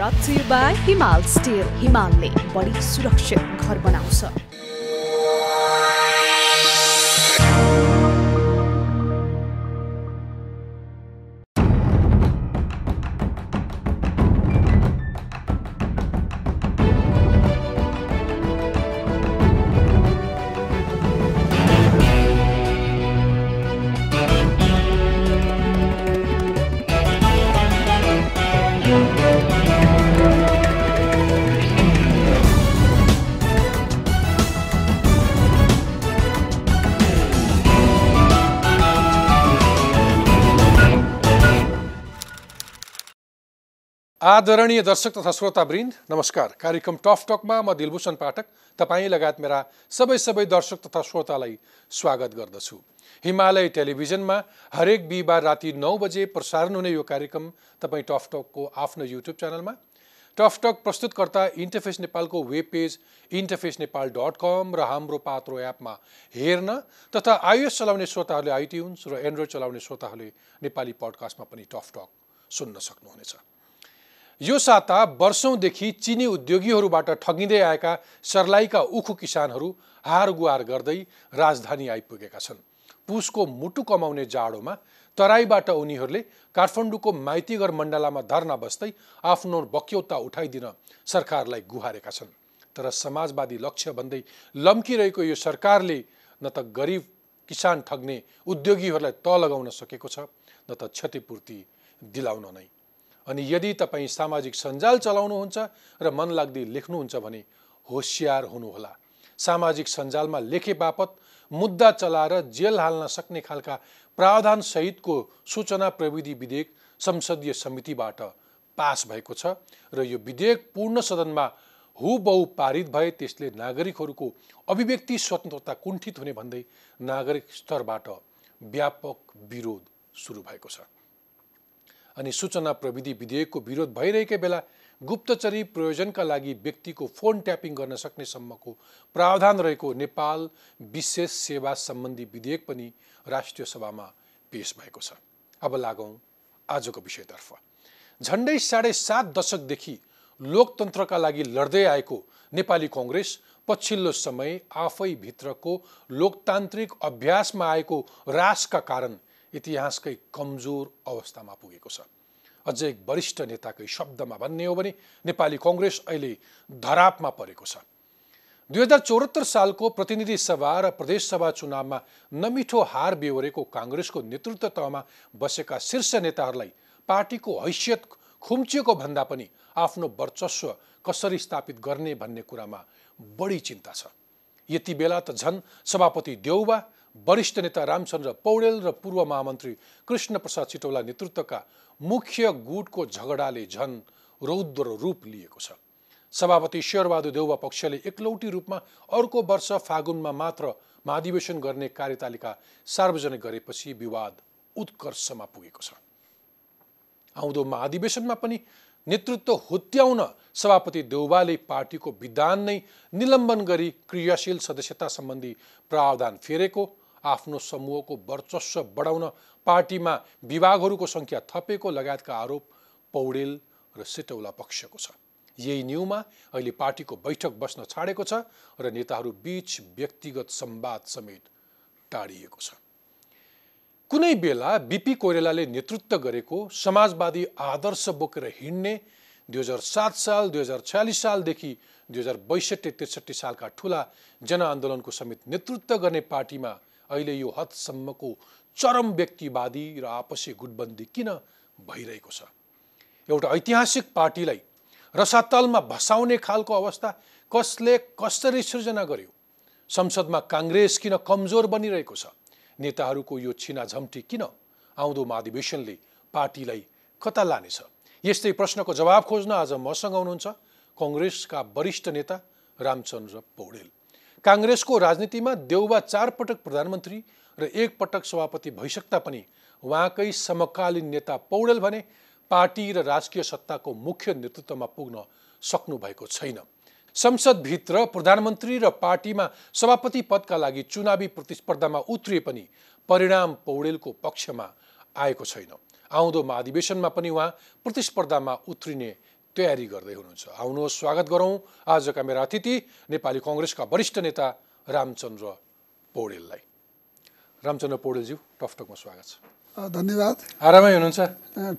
रक्षिर by हिमाल still हिमालले बढी सुरक्षित घर बनाउँछ आदरणीय दर्शक तथा श्रोतावृन्द नमस्कार कार्यक्रम टफ टकमा म दिलभूषण पाठक तपाईँ लगायत मेरा सबै सबै दर्शक तथा श्रोतालाई स्वागत गर्दछु हिमालय टेलिभिजनमा हरेक बिहिबार राति नौ बजे प्रसारण हुने यो कार्यक्रम तपाईँ टफ टकको आफ्नो युट्युब च्यानलमा टफ टक प्रस्तुतकर्ता इन्टरफेस नेपालको web page interface Nepal dot com र हाम्रो पात्रो एपमा हेर्न तथा आइएस चलाउने श्रोताहरूले आइट्युन्स र एन्ड्रोइड चलाउने श्रोताहरूले नेपाली पडकास्टमा पनि टफ टक सुन्न सक्नुहुनेछ यो साता वर्षौँदेखि चिनी उद्योगीहरूबाट ठगिँदै आएका सर्लाहीका उखु किसानहरू हार गुहार गर्दै राजधानी आइपुगेका छन् पुसको मुटु कमाउने जाडोमा तराईबाट उनीहरूले काठमाडौँको माइतीगर मण्डलामा धर्ना बस्दै आफ्नो बक्यौता उठाइदिन सरकारलाई गुहारेका छन् तर समाजवादी लक्ष्य भन्दै लम्किरहेको यो सरकारले न त गरिब किसान ठग्ने उद्योगीहरूलाई त लगाउन सकेको छ न त क्षतिपूर्ति दिलाउन नै अनि यदि तपाईँ सामाजिक सञ्जाल चलाउनुहुन्छ र मनलाग्दी लेख्नुहुन्छ भने होसियार हुनुहोला सामाजिक सञ्जालमा लेखे बापत मुद्दा चलाएर जेल हाल्न सक्ने खालका प्रावधानसहितको सूचना प्रविधि विधेयक संसदीय समितिबाट पास भएको छ र यो विधेयक पूर्ण सदनमा हुबहु पारित भए त्यसले नागरिकहरूको अभिव्यक्ति स्वतन्त्रता कुण्ठित हुने भन्दै नागरिक स्तरबाट व्यापक विरोध सुरु भएको छ अनि सूचना प्रविधि विधेयकको विरोध भइरहेकै बेला गुप्तचरी प्रयोजनका लागि व्यक्तिको फोन ट्यापिङ गर्न सक्ने सम्मको प्रावधान रहेको नेपाल विशेष सेवा सम्बन्धी विधेयक पनि राष्ट्रिय सभामा पेश भएको छ अब लागौँ आजको विषयतर्फ झन्डै साढे सात दशकदेखि लोकतन्त्रका लागि लड्दै आएको नेपाली कङ्ग्रेस पछिल्लो समय आफैभित्रको लोकतान्त्रिक अभ्यासमा आएको रासका कारण इतिहासकै कमजोर अवस्थामा पुगेको छ अझै एक वरिष्ठ नेताकै शब्दमा भन्ने हो भने नेपाली कङ्ग्रेस अहिले धरापमा परेको छ दुई हजार चौहत्तर सालको प्रतिनिधि सभा र प्रदेशसभा चुनावमा नमिठो हार बेहोरेको काङ्ग्रेसको नेतृत्व तहमा बसेका शीर्ष नेताहरूलाई पार्टीको हैसियत खुम्चिएको भन्दा पनि आफ्नो वर्चस्व कसरी स्थापित गर्ने भन्ने कुरामा बढी चिन्ता छ यति बेला त झन् सभापति देउबा वरिष्ठ नेता रामचन्द्र पौडेल र पूर्व महामन्त्री कृष्णप्रसाद सिटौला नेतृत्वका मुख्य गुटको झगडाले झन रौद्र रूप लिएको छ सभापति शेरबहादुर देउवा पक्षले एकलौटी रूपमा अर्को वर्ष फागुनमा मात्र महाधिवेशन गर्ने कार्यतालिका सार्वजनिक गरेपछि विवाद उत्कर्षमा पुगेको छ आउँदो महाधिवेशनमा पनि नेतृत्व हुत्याउन सभापति देउबाले पार्टीको विधान नै निलम्बन गरी क्रियाशील सदस्यता सम्बन्धी प्रावधान फेरेको आफ्नो समूहको वर्चस्व बढाउन पार्टीमा विभागहरूको सङ्ख्या थपेको लगायतका आरोप पौडेल र सेटौला पक्षको छ यही न्युमा अहिले पार्टीको बैठक बस्न छाडेको छ र नेताहरू बीच व्यक्तिगत सम्वाद समेत टाढिएको छ कुनै बेला बिपी कोइरेलाले नेतृत्व गरेको समाजवादी आदर्श बोकेर हिँड्ने दुई हजार सात साल दुई हजार छ्यालिस सालदेखि दुई हजार बैसठी त्रिसठी सालका ठुला जनआन्दोलनको समेत नेतृत्व गर्ने पार्टीमा अहिले यो हदसम्मको चरम व्यक्तिवादी र आपसी गुटबन्दी किन भइरहेको छ एउटा ऐतिहासिक पार्टीलाई रसातलमा भसाउने खालको अवस्था कसले कसरी सृजना गर्यो संसदमा काङ्ग्रेस किन कमजोर बनिरहेको छ नेताहरूको यो छिनाझम्टी किन आउँदो महाधिवेशनले पार्टीलाई कता लानेछ यस्तै प्रश्नको जवाब खोज्न आज मसँग हुनुहुन्छ कङ्ग्रेसका वरिष्ठ नेता रामचन्द्र पौडेल काङ्ग्रेसको राजनीतिमा देउवा चार पटक प्रधानमन्त्री र एक पटक सभापति भइसक्दा पनि उहाँकै समकालीन नेता पौडेल भने पार्टी र राजकीय सत्ताको मुख्य नेतृत्वमा पुग्न सक्नु भएको छैन संसदभित्र प्रधानमन्त्री र पार्टीमा सभापति पदका लागि चुनावी प्रतिस्पर्धामा उत्रिए पनि परिणाम पौडेलको पक्षमा आएको छैन आउँदो महाधिवेशनमा पनि उहाँ प्रतिस्पर्धामा उत्रिने तयारी गर्दै हुनुहुन्छ आउनुहोस् स्वागत गरौँ आजका मेरा अतिथि नेपाली कङ्ग्रेसका वरिष्ठ नेता रामचन्द्र पौडेललाई रामचन्द्र पौडेलज्यू टकटकमा स्वागत छ धन्यवाद आरामै हुनुहुन्छ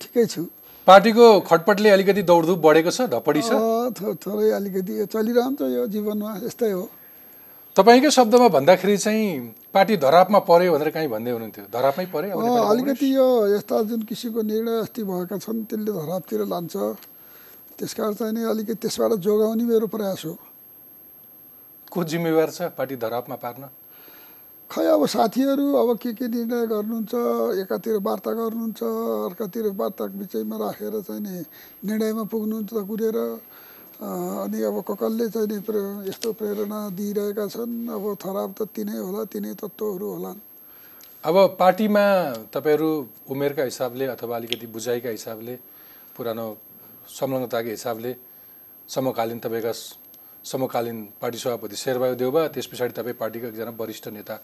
ठिकै छु पार्टीको खटपटले अलिकति दौडधुप बढेको छ ढपडी छ थोरै अलिकति चलिरहन्छ यो जीवनमा यस्तै हो तपाईँकै शब्दमा भन्दाखेरि चाहिँ पार्टी धरापमा पऱ्यो भनेर कहीँ भन्दै हुनुहुन्थ्यो धरापमै पऱ्यो अलिकति यो यस्ता जुन किसिमको निर्णय अस्ति भएका छन् त्यसले धरापतिर लान्छ त्यस कारण चाहिँ नि अलिकति त्यसबाट जोगाउने मेरो प्रयास हो को जिम्मेवार छ पार्टी धरापमा पार्न खै अब साथीहरू अब के के निर्णय गर्नुहुन्छ एकातिर वार्ता गर्नुहुन्छ अर्कातिर वार्ता बिचैमा राखेर चाहिँ नि निर्णयमा पुग्नुहुन्छ कुरेर अनि अब ककलले चाहिँ नि प्रे यस्तो प्रेरणा दिइरहेका छन् अब थराब त तिनै होला तिनै तत्त्वहरू होला अब पार्टीमा तपाईँहरू उमेरका हिसाबले अथवा अलिकति बुझाइका हिसाबले पुरानो संलग्नताको हिसाबले समकालीन तपाईँका समकालीन पार्टी सभापति शेरबहादुर देउबा त्यस पछाडि तपाईँ पार्टीको एकजना वरिष्ठ नेता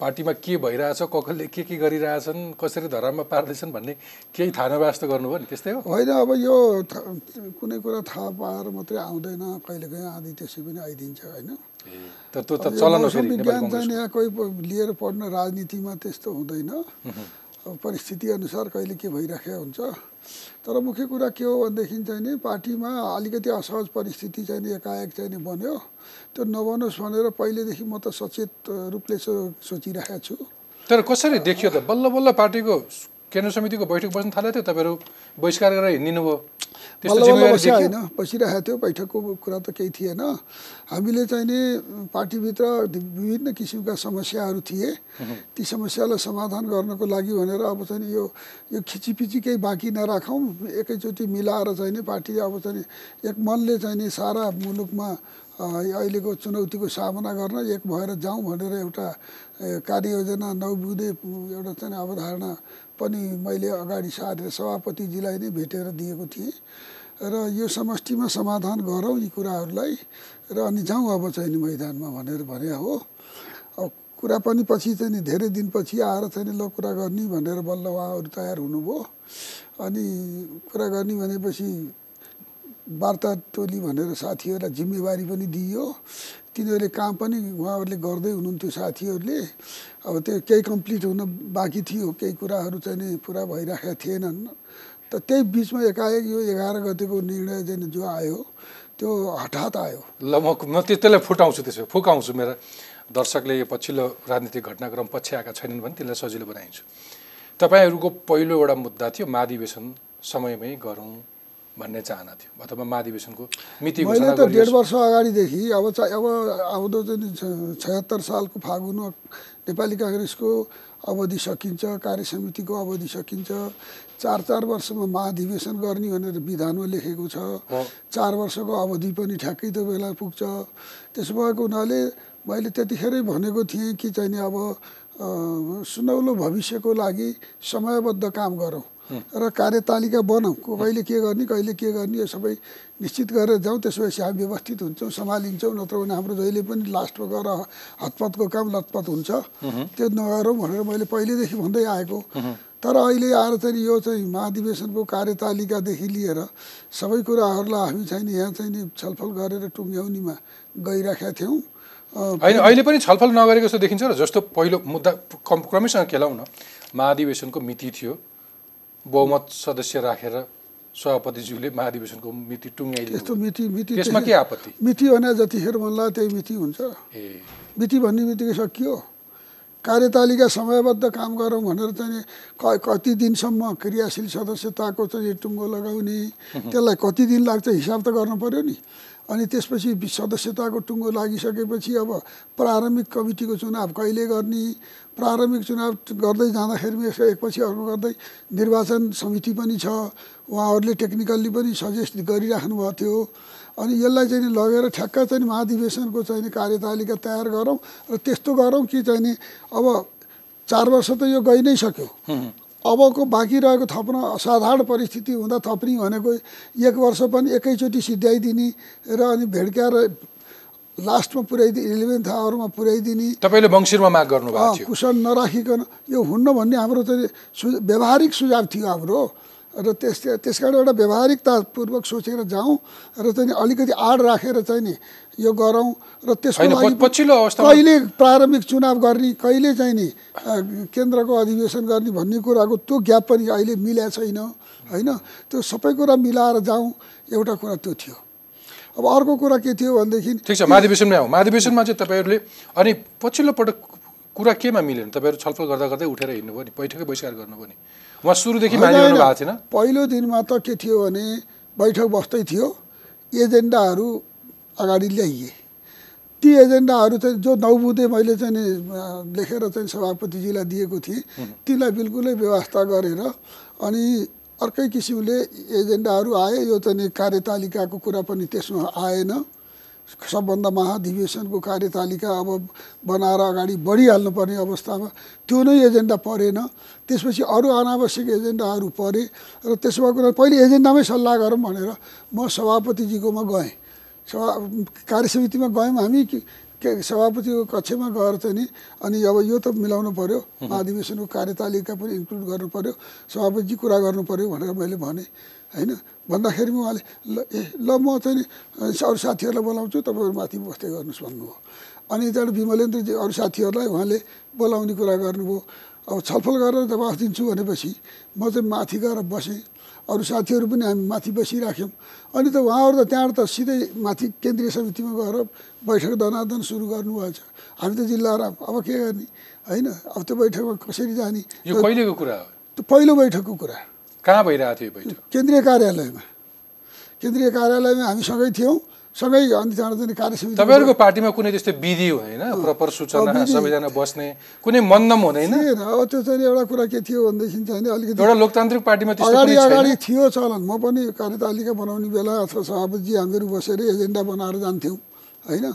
पार्टीमा के भइरहेछ कसले के के गरिरहेछन् कसरी धरानमा पार्दैछन् भन्ने केही थाहा नभ्यास त गर्नुभयो नि त्यस्तै हो होइन अब यो कुनै कुरा थाहा पाएर मात्रै आउँदैन कहिलेकाहीँ आधी त्यसै पनि आइदिन्छ होइन तर त्यो त चलन विज्ञान जाने कोही लिएर पढ्न राजनीतिमा त्यस्तो हुँदैन परिस्थितिअनुसार कहिले के भइराखेको हुन्छ तर मुख्य कुरा के हो भनेदेखि चाहिँ नि पार्टीमा अलिकति असहज परिस्थिति चाहिँ नि एकाएक चाहिँ नि बन्यो त्यो नबनोस् भनेर पहिलेदेखि म त सचेत रूपले सोचिरहेको छु तर कसरी देखियो त बल्ल बल्ल पार्टीको केन्द्र समितिको बैठक बस्न थालेको थियो तपाईँहरू बहिष्कार गरेर हिँडिनुभयो होइन बसिरहेको थियो बैठकको कुरा त केही थिएन हामीले चाहिँ नि पार्टीभित्र विभिन्न किसिमका समस्याहरू थिए ती समस्यालाई समाधान गर्नको लागि भनेर अब चाहिँ यो यो खिचीपिची केही बाँकी नराखौँ एकैचोटि मिलाएर चाहिँ नि पार्टी अब चाहिँ एक मनले चाहिँ नि सारा मुलुकमा अहिलेको चुनौतीको सामना गर्न एक भएर जाउँ भनेर एउटा कार्ययोजना नबुझ्ने एउटा चाहिँ अवधारणा पनि मैले अगाडि सारेर सभापतिजीलाई नै भेटेर दिएको थिएँ र यो समष्टिमा समाधान गरौँ यी कुराहरूलाई र अनि जाउँ अब चाहिँ नि मैदानमा भनेर भने हो अब कुरा पनि पछि चाहिँ नि धेरै दिनपछि आएर चाहिँ नि ल कुरा गर्ने भनेर बल्ल उहाँहरू तयार हुनुभयो अनि कुरा गर्ने भनेपछि वार्ता टोली भनेर साथीहरूलाई जिम्मेवारी पनि दियो तिनीहरूले काम पनि उहाँहरूले गर्दै हुनुहुन्थ्यो साथीहरूले अब त्यो केही कम्प्लिट हुन बाँकी थियो केही कुराहरू चाहिँ नि पुरा भइरहेका थिएनन् त त्यही बिचमा एकाएक यो एघार गतिको निर्णय चाहिँ जो आयो त्यो हठात आयो ल म त्यसलाई फुटाउँछु त्यसो फुकाउँछु मेरा दर्शकले यो पछिल्लो राजनीतिक घटनाक्रम पछि आएका छैनन् भने त्यसलाई सजिलो बनाइन्छु तपाईँहरूको पहिलो एउटा मुद्दा थियो महाधिवेशन समयमै गरौँ भन्ने चाहना थियो अथवा महाधिवेशनको मिति मैले त डेढ वर्ष अगाडिदेखि अब अब आउँदो चाहिँ छयत्तर सालको फागुनमा नेपाली काङ्ग्रेसको अवधि सकिन्छ कार्य समितिको अवधि सकिन्छ चार चार वर्षमा महाधिवेशन गर्ने भनेर विधानमा लेखेको छ चार वर्षको अवधि पनि ठ्याक्कै त्यो बेला पुग्छ त्यसो भएको हुनाले मैले त्यतिखेरै भनेको थिएँ कि चाहिँ अब सुनौलो भविष्यको लागि समयबद्ध काम गरौँ र कार्यतालिका बनाऊ कहिले के गर्ने कहिले के गर्ने यो सबै निश्चित गरेर जाउँ त्यसपछि हामी व्यवस्थित हुन्छौँ सम्हालिन्छौँ नत्र भने हाम्रो जहिले पनि लास्टमा गएर हतपतको काम लतपत हुन्छ त्यो नगरौँ भनेर मैले पहिलेदेखि भन्दै आएको तर अहिले आएर चाहिँ यो चाहिँ महाधिवेशनको कार्यतालिकादेखि लिएर सबै कुराहरूलाई हामी चाहिँ यहाँ चाहिँ नि छलफल गरेर टुङ्ग्याउनेमा गइराखेका थियौँ होइन अहिले पनि छलफल नगरेको जस्तो देखिन्छ र जस्तो पहिलो मुद्दा क्रमैसँग केलाउन महाधिवेशनको मिति थियो बहुमत सदस्य राखेर सभापतिज्यूले महाधिवेशनको मिति टुङ्गाइदियो मिति मिति त्यसमा के आपत्ति मिति भने जतिखेर भन्ला त्यही मिति हुन्छ ए मिति भन्ने बित्तिकै सकियो कार्यतालिका समयबद्ध काम गरौँ भनेर चाहिँ क कति दिनसम्म क्रियाशील सदस्यताको चाहिँ टुङ्गो लगाउने त्यसलाई कति दिन लाग्छ हिसाब त गर्नु पऱ्यो नि अनि त्यसपछि सदस्यताको टुङ्गो लागिसकेपछि अब प्रारम्भिक कमिटीको चुनाव कहिले गर्ने प्रारम्भिक चुनाव गर्दै जाँदाखेरि एकपछि अर्को गर्दै निर्वाचन समिति पनि छ उहाँहरूले टेक्निकल्ली पनि सजेस्ट गरिराख्नु भएको थियो अनि यसलाई चाहिँ लगेर ठ्याक्क चाहिँ महाधिवेशनको चाहिँ कार्यतालिका तयार गरौँ र त्यस्तो गरौँ कि चाहिँ नि अब चार वर्ष त यो गइ नै सक्यो अबको बाँकी रहेको थप्न असाधारण परिस्थिति हुँदा थप्ने भनेको एक वर्ष पनि एकैचोटि सिध्याइदिने र अनि भेड्क्याएर लास्टमा पुर्याइदिने इलेभेन्थ आवरमा पुर्याइदिने तपाईँले बङ्सिरमा माग गर्नुभयो कुशल नराखिकन यो हुन्न भन्ने हाम्रो चाहिँ सु व्यवहारिक सुझाव थियो हाम्रो र त्यस त्यस कारण एउटा व्यवहारिकतापूर्वक सोचेर जाउँ र चाहिँ अलिकति आड राखेर चाहिँ नि यो गरौँ र त्यसको लागि पछिल्लो अवस्था कहिले प्रारम्भिक चुनाव गर्ने कहिले चाहिँ नि केन्द्रको अधिवेशन गर्ने भन्ने कुराको त्यो ग्याप पनि अहिले मिलाएको छैन होइन त्यो सबै कुरा मिलाएर जाउँ एउटा कुरा त्यो थियो अब अर्को कुरा के थियो भनेदेखि ठिक छ महाधिवेशनमै आऊ महाधिवेशनमा चाहिँ तपाईँहरूले अनि पछिल्लो पटक कुरा केमा मिलेन तपाईँहरू छलफल गर्दा गर्दै उठेर हिँड्नुभयो नि बैठकै बहिष्कार गर्नुभयो नि उहाँ सुरुदेखि मानिरहनु भएको थिएन पहिलो दिनमा त के थियो भने बैठक बस्दै थियो एजेन्डाहरू अगाडि ल्याइए ती एजेन्डाहरू चाहिँ जो नौबुदे मैले चाहिँ लेखेर चाहिँ सभापतिजीलाई दिएको थिएँ तिनलाई बिल्कुलै व्यवस्था गरेर अनि अर्कै किसिमले एजेन्डाहरू आए यो चाहिँ कार्यतालिकाको कुरा पनि त्यसमा आएन सबभन्दा महाधिवेशनको कार्यतालिका अब बनाएर अगाडि बढिहाल्नुपर्ने अवस्थामा त्यो नै एजेन्डा परेन त्यसपछि अरू अनावश्यक एजेन्डाहरू परे र त्यसो भएको पहिले एजेन्डामै सल्लाह गरौँ भनेर म सभापतिजीकोमा गएँ सभा कार्य समितिमा गयौँ हामी के सभापतिको कक्षमा गएर चाहिँ नि अनि अब यो त मिलाउनु पऱ्यो महाधिवेशनको कार्यतालिका पनि इन्क्लुड गर्नु पऱ्यो सभापतिजी कुरा गर्नु पऱ्यो भनेर मैले भने होइन भन्दाखेरि उहाँले ल ए ल म चाहिँ नि अरू साथीहरूलाई बोलाउँछु तपाईँहरू माथि बस्दै गर्नुहोस् भन्नुभयो अनि त्यहाँबाट विमलेन्द्रजी अरू साथीहरूलाई उहाँले बोलाउने कुरा गर्नुभयो अब छलफल गरेर जवाफ दिन्छु भनेपछि म चाहिँ माथि गएर बसेँ अरू साथीहरू पनि हामी माथि बसिराख्यौँ अनि त उहाँहरू त त्यहाँबाट त सिधै माथि केन्द्रीय समितिमा गएर बैठक धनादन सुरु गर्नुभएछ हामी त जिल्ला अब के गर्ने होइन अब त्यो बैठकमा कसरी जाने यो कहिलेको कुरा हो त्यो पहिलो बैठकको कुरा कहाँ भइरहेको थियो बैठक केन्द्रीय कार्यालयमा केन्द्रीय कार्यालयमा हामी सँगै थियौँ सँगै अनि सार्वजनिक कार्यसमिति तपाईँहरूको पार्टीमा कुनै त्यस्तो विधि हुँदैन प्रपर सूचना सबैजना बस्ने कुनै मन्दम हुँदैन अब त्यो चाहिँ एउटा कुरा के थियो भनेदेखि चाहिँ अलिकति एउटा लोकतान्त्रिक पार्टीमा अगाडि अगाडि थियो चलन म पनि कार्यतालिका बनाउने बेला अथवा सभापति हामीहरू बसेर एजेन्डा बनाएर जान्थ्यौँ होइन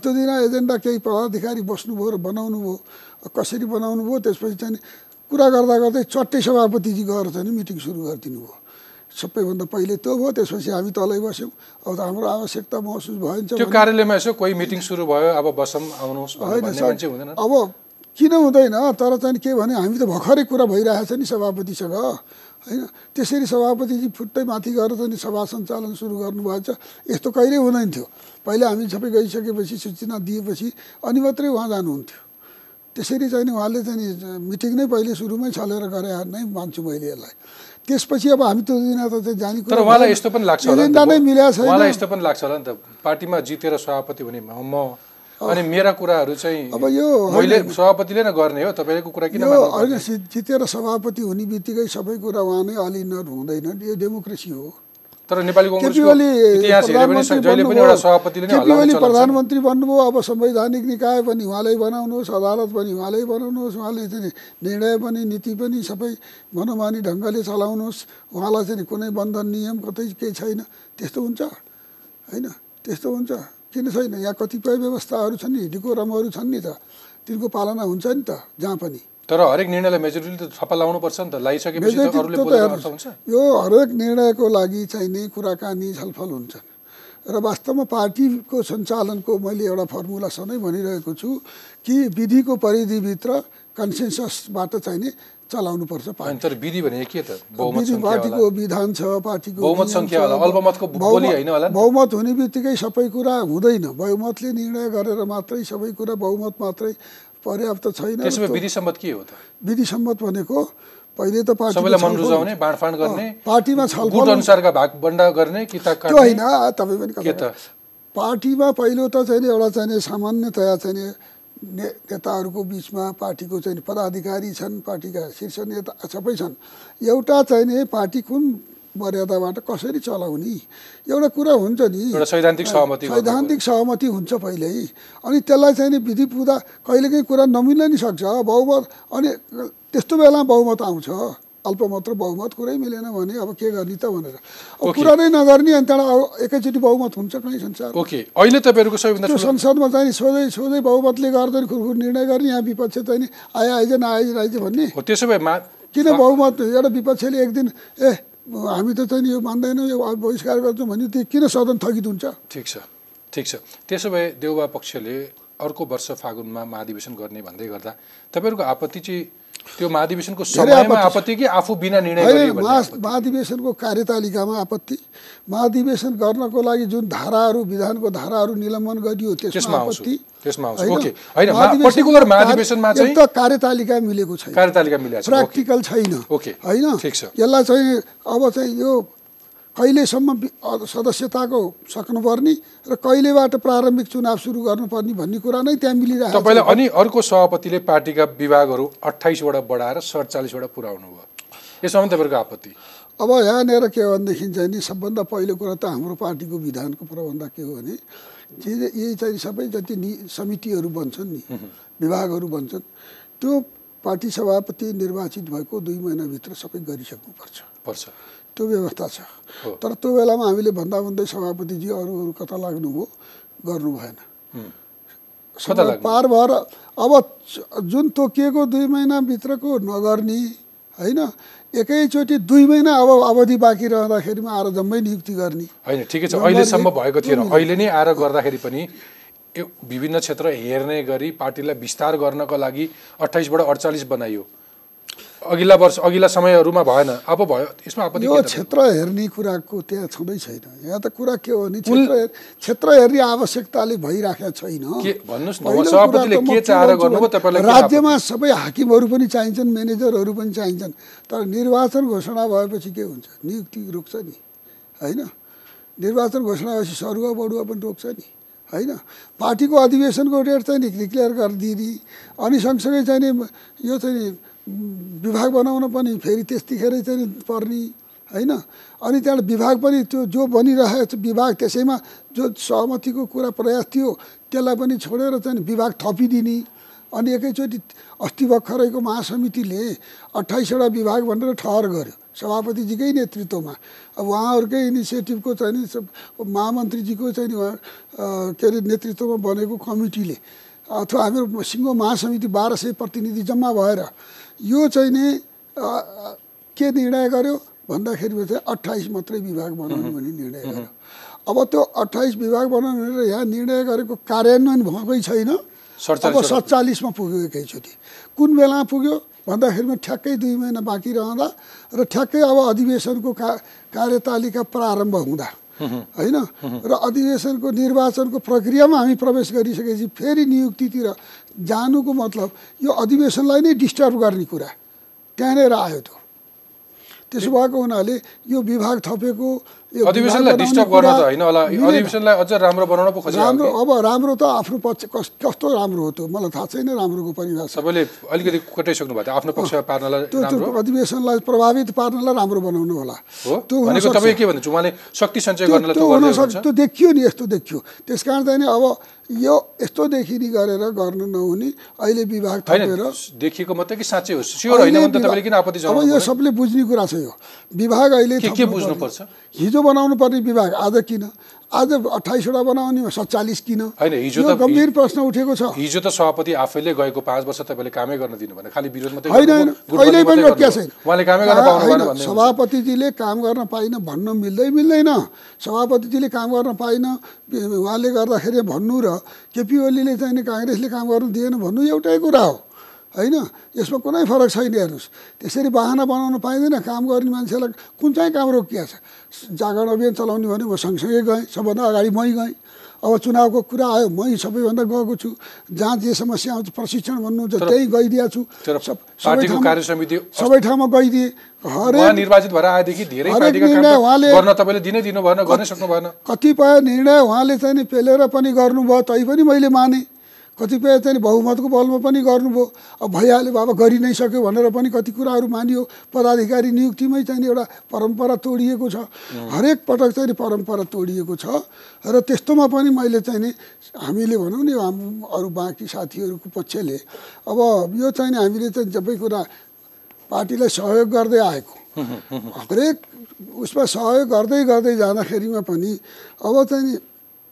त्यो दिन एजेन्डा केही पदाधिकारी बस्नुभयो र बनाउनु भयो कसरी बनाउनु भयो त्यसपछि चाहिँ कुरा गर्दा गर्दै चट्टै सभापतिजी गएर चाहिँ मिटिङ सुरु गरिदिनु भयो सबैभन्दा पहिले त्यो भयो त्यसपछि हामी तलै बस्यौँ अब त हाम्रो आवश्यकता महसुस भएन त्यो कार्यालयमा यसो कोही मिटिङ सुरु भयो अब बसौँ होइन अब किन हुँदैन तर चाहिँ के भने हामी त भर्खरै कुरा भइरहेको छ नि सभापतिसँग होइन त्यसरी सभापतिजी फुट्टै माथि गएर त नि सभा सञ्चालन सुरु गर्नुभएछ यस्तो कहिल्यै हुँदैन थियो पहिला हामी सबै गइसकेपछि सूचना दिएपछि अनि मात्रै उहाँ जानुहुन्थ्यो त्यसरी चाहिँ नि उहाँले चाहिँ नि मिटिङ नै पहिले सुरुमै चलेर गरे नै मान्छु मैले यसलाई त्यसपछि अब हामी त्यो दिन त जाने तर उहाँलाई यस्तो पनि लाग्छ एजेन्डा नै मिलाएको छैन यस्तो पनि लाग्छ होला नि त पार्टीमा जितेर सभापति हुने म अनि मेरा कुराहरू चाहिँ अब यो मैले सभापतिले नै गर्ने हो तपाईँको कुरा किन होइन जितेर सभापति हुने बित्तिकै सबै कुरा उहाँ नै अलि अलिनर हुँदैन यो डेमोक्रेसी हो तर नेपाली प्रधानमन्त्री बन्नुभयो अब संवैधानिक निकाय पनि उहाँलाई बनाउनुहोस् अदालत पनि उहाँलाई बनाउनुहोस् उहाँले चाहिँ निर्णय पनि नीति पनि सबै मनोमानी ढङ्गले चलाउनुहोस् उहाँलाई चाहिँ कुनै बन्धन नियम कतै केही छैन त्यस्तो हुन्छ होइन त्यस्तो हुन्छ किन छैन यहाँ कतिपय व्यवस्थाहरू छन् नि हिटीको रमहरू छन् नि त तिनको पालना हुन्छ नि त जहाँ पनि तर हरेक निर्णयलाई मेजोरिटी त लाउनु पर्छ नि त लगाइसकेपछि यो हरेक निर्णयको लागि चाहिने कुराकानी छलफल हुन्छ र वास्तवमा पार्टीको सञ्चालनको मैले एउटा फर्मुला सधैँ भनिरहेको छु कि विधिको परिधिभित्र कन्सेन्ससबाट चाहिने चलाउनुपर्छ तर विधि भने के त विधि पार्टीको विधान छ पार्टीको बहुमत संख्या होला अल्पमतको बोली होइन होला बहुमत हुने बित्तिकै सबै कुरा हुँदैन बहुमतले निर्णय गरेर मात्रै सबै कुरा बहुमत मात्रै पर्याप्त छैन विधि सम्मत के हो त विधि सम्मत भनेको पहिले त पार्टीलाई मन रुझाउने बाँडफाँड गर्ने पार्टीमा छलफल अनुसारका भाग बन्डा गर्ने कि त त्यो होइन तपाईँ पनि पार्टीमा पहिलो त चाहिँ एउटा चाहिँ सामान्यतया चाहिँ ने नेताहरूको बिचमा पार्टीको चाहिँ पदाधिकारी छन् पार्टीका शीर्ष नेता सबै छन् एउटा चाहिँ नि पार्टी कुन मर्यादाबाट कसरी चलाउने एउटा कुरा हुन्छ नि सैद्धान्तिक सहमति सैद्धान्तिक सहमति हुन्छ पहिल्यै अनि त्यसलाई चाहिँ नि विधि पुग्दा कहिलेकाहीँ कुरा नमिल्न नि सक्छ बहुमत अनि त्यस्तो बेला बहुमत आउँछ अल्पमत र बहुमत कुरै मिलेन भने अब के गर्ने त भनेर अब कुरा नै नगर्ने अनि त्यहाँबाट एकैचोटि बहुमत हुन्छ कहीँ संसार ओके अहिले तपाईँहरूको सबैभन्दा संसदमा चाहिँ सोझै सोझै बहुमतले गर्दैन खुरखुर निर्णय गर्ने यहाँ विपक्ष चाहिँ नि आयो आइज नआइज आइज भन्ने त्यसो भए किन बहुमत एउटा विपक्षले एक दिन ए हामी त चाहिँ यो मान्दैनौँ यो बहिष्कार गर्छौँ भने त्यो किन सदन थगित हुन्छ ठिक छ ठिक छ त्यसो भए देउबा पक्षले अर्को वर्ष फागुनमा महाधिवेशन गर्ने भन्दै गर्दा तपाईँहरूको आपत्ति चाहिँ त्यो महाधिवेशनको समयमा आपत्ति कि आफू बिना निर्णय महाधिवेशनको कार्यतालिकामा आपत्ति महाधिवेशन गर्नको लागि जुन धाराहरू विधानको धाराहरू निलम्बन गरियो त्यसमा आपत्ति त कार्यतालिका मिलेको छैन कार्यतालिका मिलेको छैन प्र्याक्टिकल छैन होइन यसलाई चाहिँ अब चाहिँ यो कहिलेसम्म सदस्यताको सक्नुपर्ने र कहिलेबाट प्रारम्भिक चुनाव सुरु गर्नुपर्ने भन्ने कुरा नै त्यहाँ मिलिरहेको छ अनि अर्को सभापतिले पार्टीका विभागहरू अठाइसवटा बढाएर सडचालिसवटा पुऱ्याउनु भयो यसमा तपाईँहरूको आपत्ति अब यहाँनिर के हो भनेदेखि चाहिँ नि सबभन्दा पहिलो कुरा त हाम्रो पार्टीको विधानको प्रबन्ध के हो भने यही चाहिँ सबै जति नि समितिहरू बन्छन् नि विभागहरू बन्छन् त्यो पार्टी सभापति निर्वाचित भएको दुई महिनाभित्र सबै गरिसक्नुपर्छ पर्छ त्यो व्यवस्था छ तर त्यो बेलामा हामीले भन्दा भन्दै सभापतिजी अरू अरू कता लाग्नुभयो गर्नु भएन पार भएर अब जुन तोकिएको दुई महिनाभित्रको नगर्ने होइन एकैचोटि दुई महिना अब अवधि बाँकी रहँदाखेरिमा आएर जम्मै नियुक्ति गर्ने होइन ठिकै छ अहिलेसम्म भएको थिएन अहिले नै आएर गर्दाखेरि पनि विभिन्न क्षेत्र हेर्ने गरी पार्टीलाई विस्तार गर्नको लागि अठाइसबाट अडचालिस बनाइयो अघिल्ला वर्ष अघिल्ला समयहरूमा भएन अब भयो यसमा आपत्ति यो क्षेत्र हेर्ने कुराको त्यहाँ छँदै छैन यहाँ त कुरा के हो भने क्षेत्र क्षेत्र हेर्ने आवश्यकताले भइराखेको छैन राज्यमा सबै हाकिमहरू पनि चाहिन्छन् म्यानेजरहरू पनि चाहिन्छन् तर निर्वाचन घोषणा भएपछि के हुन्छ नियुक्ति रोक्छ नि होइन निर्वाचन घोषणा भएपछि सरुवा बडुवा पनि रोक्छ नि होइन पार्टीको अधिवेशनको डेट चाहिँ नि डिक्लेयर गरिदिने अनि सँगसँगै चाहिँ नि यो चाहिँ विभाग बनाउन पनि फेरि त्यतिखेरै चाहिँ पर्ने होइन अनि त्यहाँबाट विभाग पनि त्यो जो बनिरहेको छ विभाग त्यसैमा जो सहमतिको कुरा प्रयास थियो त्यसलाई पनि छोडेर चाहिँ विभाग थपिदिने अनि एकैचोटि अस्ति भर्खरैको महासमितिले अठाइसवटा विभाग भनेर ठहर गर्यो सभापतिजीकै नेतृत्वमा अब उहाँहरूकै इनिसिएटिभको चाहिँ महामन्त्रीजीको चाहिँ के अरे नेतृत्वमा बनेको कमिटीले अथवा हाम्रो सिङ्गो महासमिति बाह्र सय प्रतिनिधि जम्मा भएर यो चाहिँ नि के निर्णय गर्यो भन्दाखेरि चाहिँ अठाइस मात्रै विभाग बनाउने भन्ने निर्णय गर्यो अब त्यो अठाइस विभाग बनाउने भनेर यहाँ निर्णय गरेको कार्यान्वयन भएकै छैन अब सत्तालिसमा पुग्यो एकैचोटि कुन बेला पुग्यो भन्दाखेरिमा ठ्याक्कै दुई महिना बाँकी रहँदा र ठ्याक्कै अब अधिवेशनको का कार्यतालिका प्रारम्भ हुँदा होइन र अधिवेशनको निर्वाचनको प्रक्रियामा हामी प्रवेश गरिसकेपछि फेरि नियुक्तितिर जानुको मतलब यो अधिवेशनलाई नै डिस्टर्ब गर्ने कुरा त्यहाँनिर आयो त्यो त्यसो भएको हुनाले यो विभाग थपेको राम्रो अब राम्रो त आफ्नो पक्ष कस्तो राम्रो हो त्यो मलाई थाहा छैन राम्रोको पनि अधिवेशनलाई प्रभावित पार्नलाई राम्रो बनाउनु होला त्यो देखियो नि यस्तो देखियो त्यस कारण चाहिँ अब यो यस्तो देखिने गरेर गर्न नहुने अहिले विभाग थपेर हो यो सबले बुझ्ने कुरा छ यो विभाग अहिले के हिजो हिजो बनाउनु पर्ने विभाग आज किन आज अठाइसवटा बनाउने सत्तालिस किन होइन हिजो त गम्भीर प्रश्न उठेको छ हिजो त सभापति आफैले गएको पाँच वर्ष तपाईँले कामै गर्न दिनु भने खालि विरोध मात्रै होइन पनि रोकिया छैन होइन सभापतिजीले काम गर्न पाइन भन्न मिल्दै मिल्दैन सभापतिजीले काम गर्न पाइन उहाँले गर्दाखेरि भन्नु र केपी ओलीले चाहिँ काङ्ग्रेसले काम गर्नु दिएन भन्नु एउटै कुरा हो होइन यसमा कुनै फरक छैन हेर्नुहोस् त्यसरी बाहना बनाउन पाइँदैन काम गर्ने मान्छेलाई कुन चाहिँ काम रोकिया छ जागरण अभियान चलाउने भने म सँगसँगै गएँ सबभन्दा अगाडि मै गएँ अब चुनावको कुरा आयो मै सबैभन्दा गएको छु जहाँ जे समस्या आउँछ प्रशिक्षण भन्नुहुन्छ त्यही गइदिएको छु सबै ठाउँमा गइदिएँ हरेक कतिपय निर्णय उहाँले चाहिँ नि पेलेर पनि गर्नुभयो तै पनि मैले माने कतिपय चाहिँ बहुमतको बलमा पनि गर्नुभयो अब भइहाल्यो बाबा गरि नै सक्यो भनेर पनि कति कुराहरू मानियो पदाधिकारी नियुक्तिमै चाहिँ एउटा परम्परा तोडिएको छ हरेक पटक चाहिँ परम्परा तोडिएको छ र त्यस्तोमा पनि मैले चाहिँ नि हामीले भनौँ नि हाम्रो अरू बाँकी साथीहरूको पक्षले अब यो चाहिँ नि हामीले चाहिँ सबै कुरा पार्टीलाई सहयोग गर्दै आएको हरेक उसमा सहयोग गर्दै गर्दै जाँदाखेरिमा पनि अब चाहिँ नि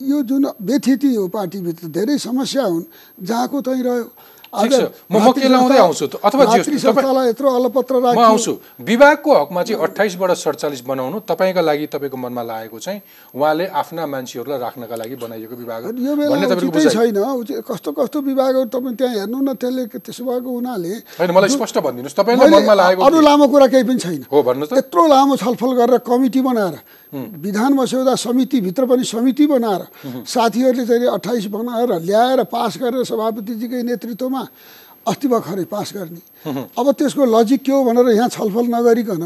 यो जुन व्यथिति हो पार्टीभित्र धेरै समस्या हुन् जहाँको चाहिँ रह्यो म म के लाउँदै आउँछु अथवा यत्रो अलपत्र म आउँछु विभागको हकमा चाहिँ अठाइसबाट सडचालिस बनाउनु तपाईँको लागि तपाईँको मनमा लागेको चाहिँ उहाँले आफ्ना मान्छेहरूलाई राख्नका लागि बनाइएको विभाग छैन कस्तो कस्तो विभागहरू तपाईँ त्यहाँ हेर्नु न त्यसले त्यसो भएको हुनाले होइन मलाई स्पष्ट भनिदिनुहोस् तपाईँलाई मनमा लागेको अरू लामो कुरा केही पनि छैन हो भन्नु यत्रो लामो छलफल गरेर कमिटी बनाएर विधान मस्यौदा समितिभित्र पनि समिति बनाएर साथीहरूले चाहिँ अठाइस बनाएर ल्याएर पास गरेर सभापतिजीकै नेतृत्वमा अस्ति भर्खरै पास गर्ने अब त्यसको लजिक के हो भनेर यहाँ छलफल नगरिकन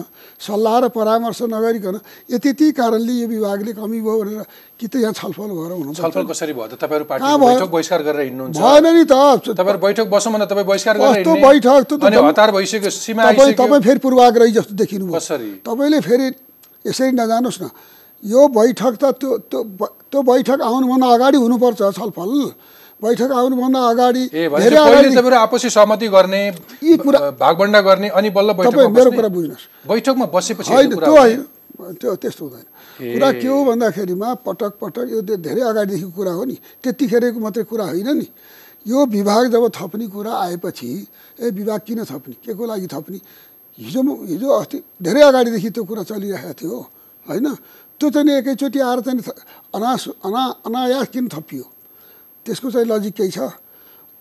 सल्लाह र परामर्श नगरिकन यति त्यही कारणले यो विभागले कमी भयो भनेर कि त यहाँ छलफल भएर हुनुहुन्छ छलफल कसरी भयो त तपाईँहरू बैठक बहिष्कार गरेर हिँड्नुहुन्छ भएन नि त तपाईँहरू बैठक बसौँ भन्दा तपाईँ बहिष्कार गरेर कस्तो बैठक हतार भइसक्यो सीमा तपाईँ तपाईँ फेरि पूर्वाग्रही जस्तो देखिनु कसरी तपाईँले फेरि यसरी नजानुहोस् न यो बैठक त त्यो त्यो त्यो बैठक आउनुभन्दा अगाडि हुनुपर्छ छलफल बैठक आउनुभन्दा अगाडि आपसी सहमति गर्ने यी कुरा भागभन्डा गर्ने अनि बल्ल तपाईँ मेरो कुरा बुझ्नुहोस् बैठकमा बसेपछि होइन त्यो होइन त्यो त्यस्तो हुँदैन कुरा के हो भन्दाखेरिमा पटक पटक यो धेरै अगाडिदेखिको कुरा हो नि त्यतिखेरको मात्रै कुरा होइन नि यो विभाग जब थप्ने कुरा आएपछि ए विभाग किन थप्ने के को लागि थप्ने हिजो हिजो अस्ति धेरै अगाडिदेखि त्यो कुरा चलिरहेको थियो होइन त्यो चाहिँ एकैचोटि आएर चाहिँ अनास अना अनायास किन थपियो त्यसको चाहिँ लजिक केही छ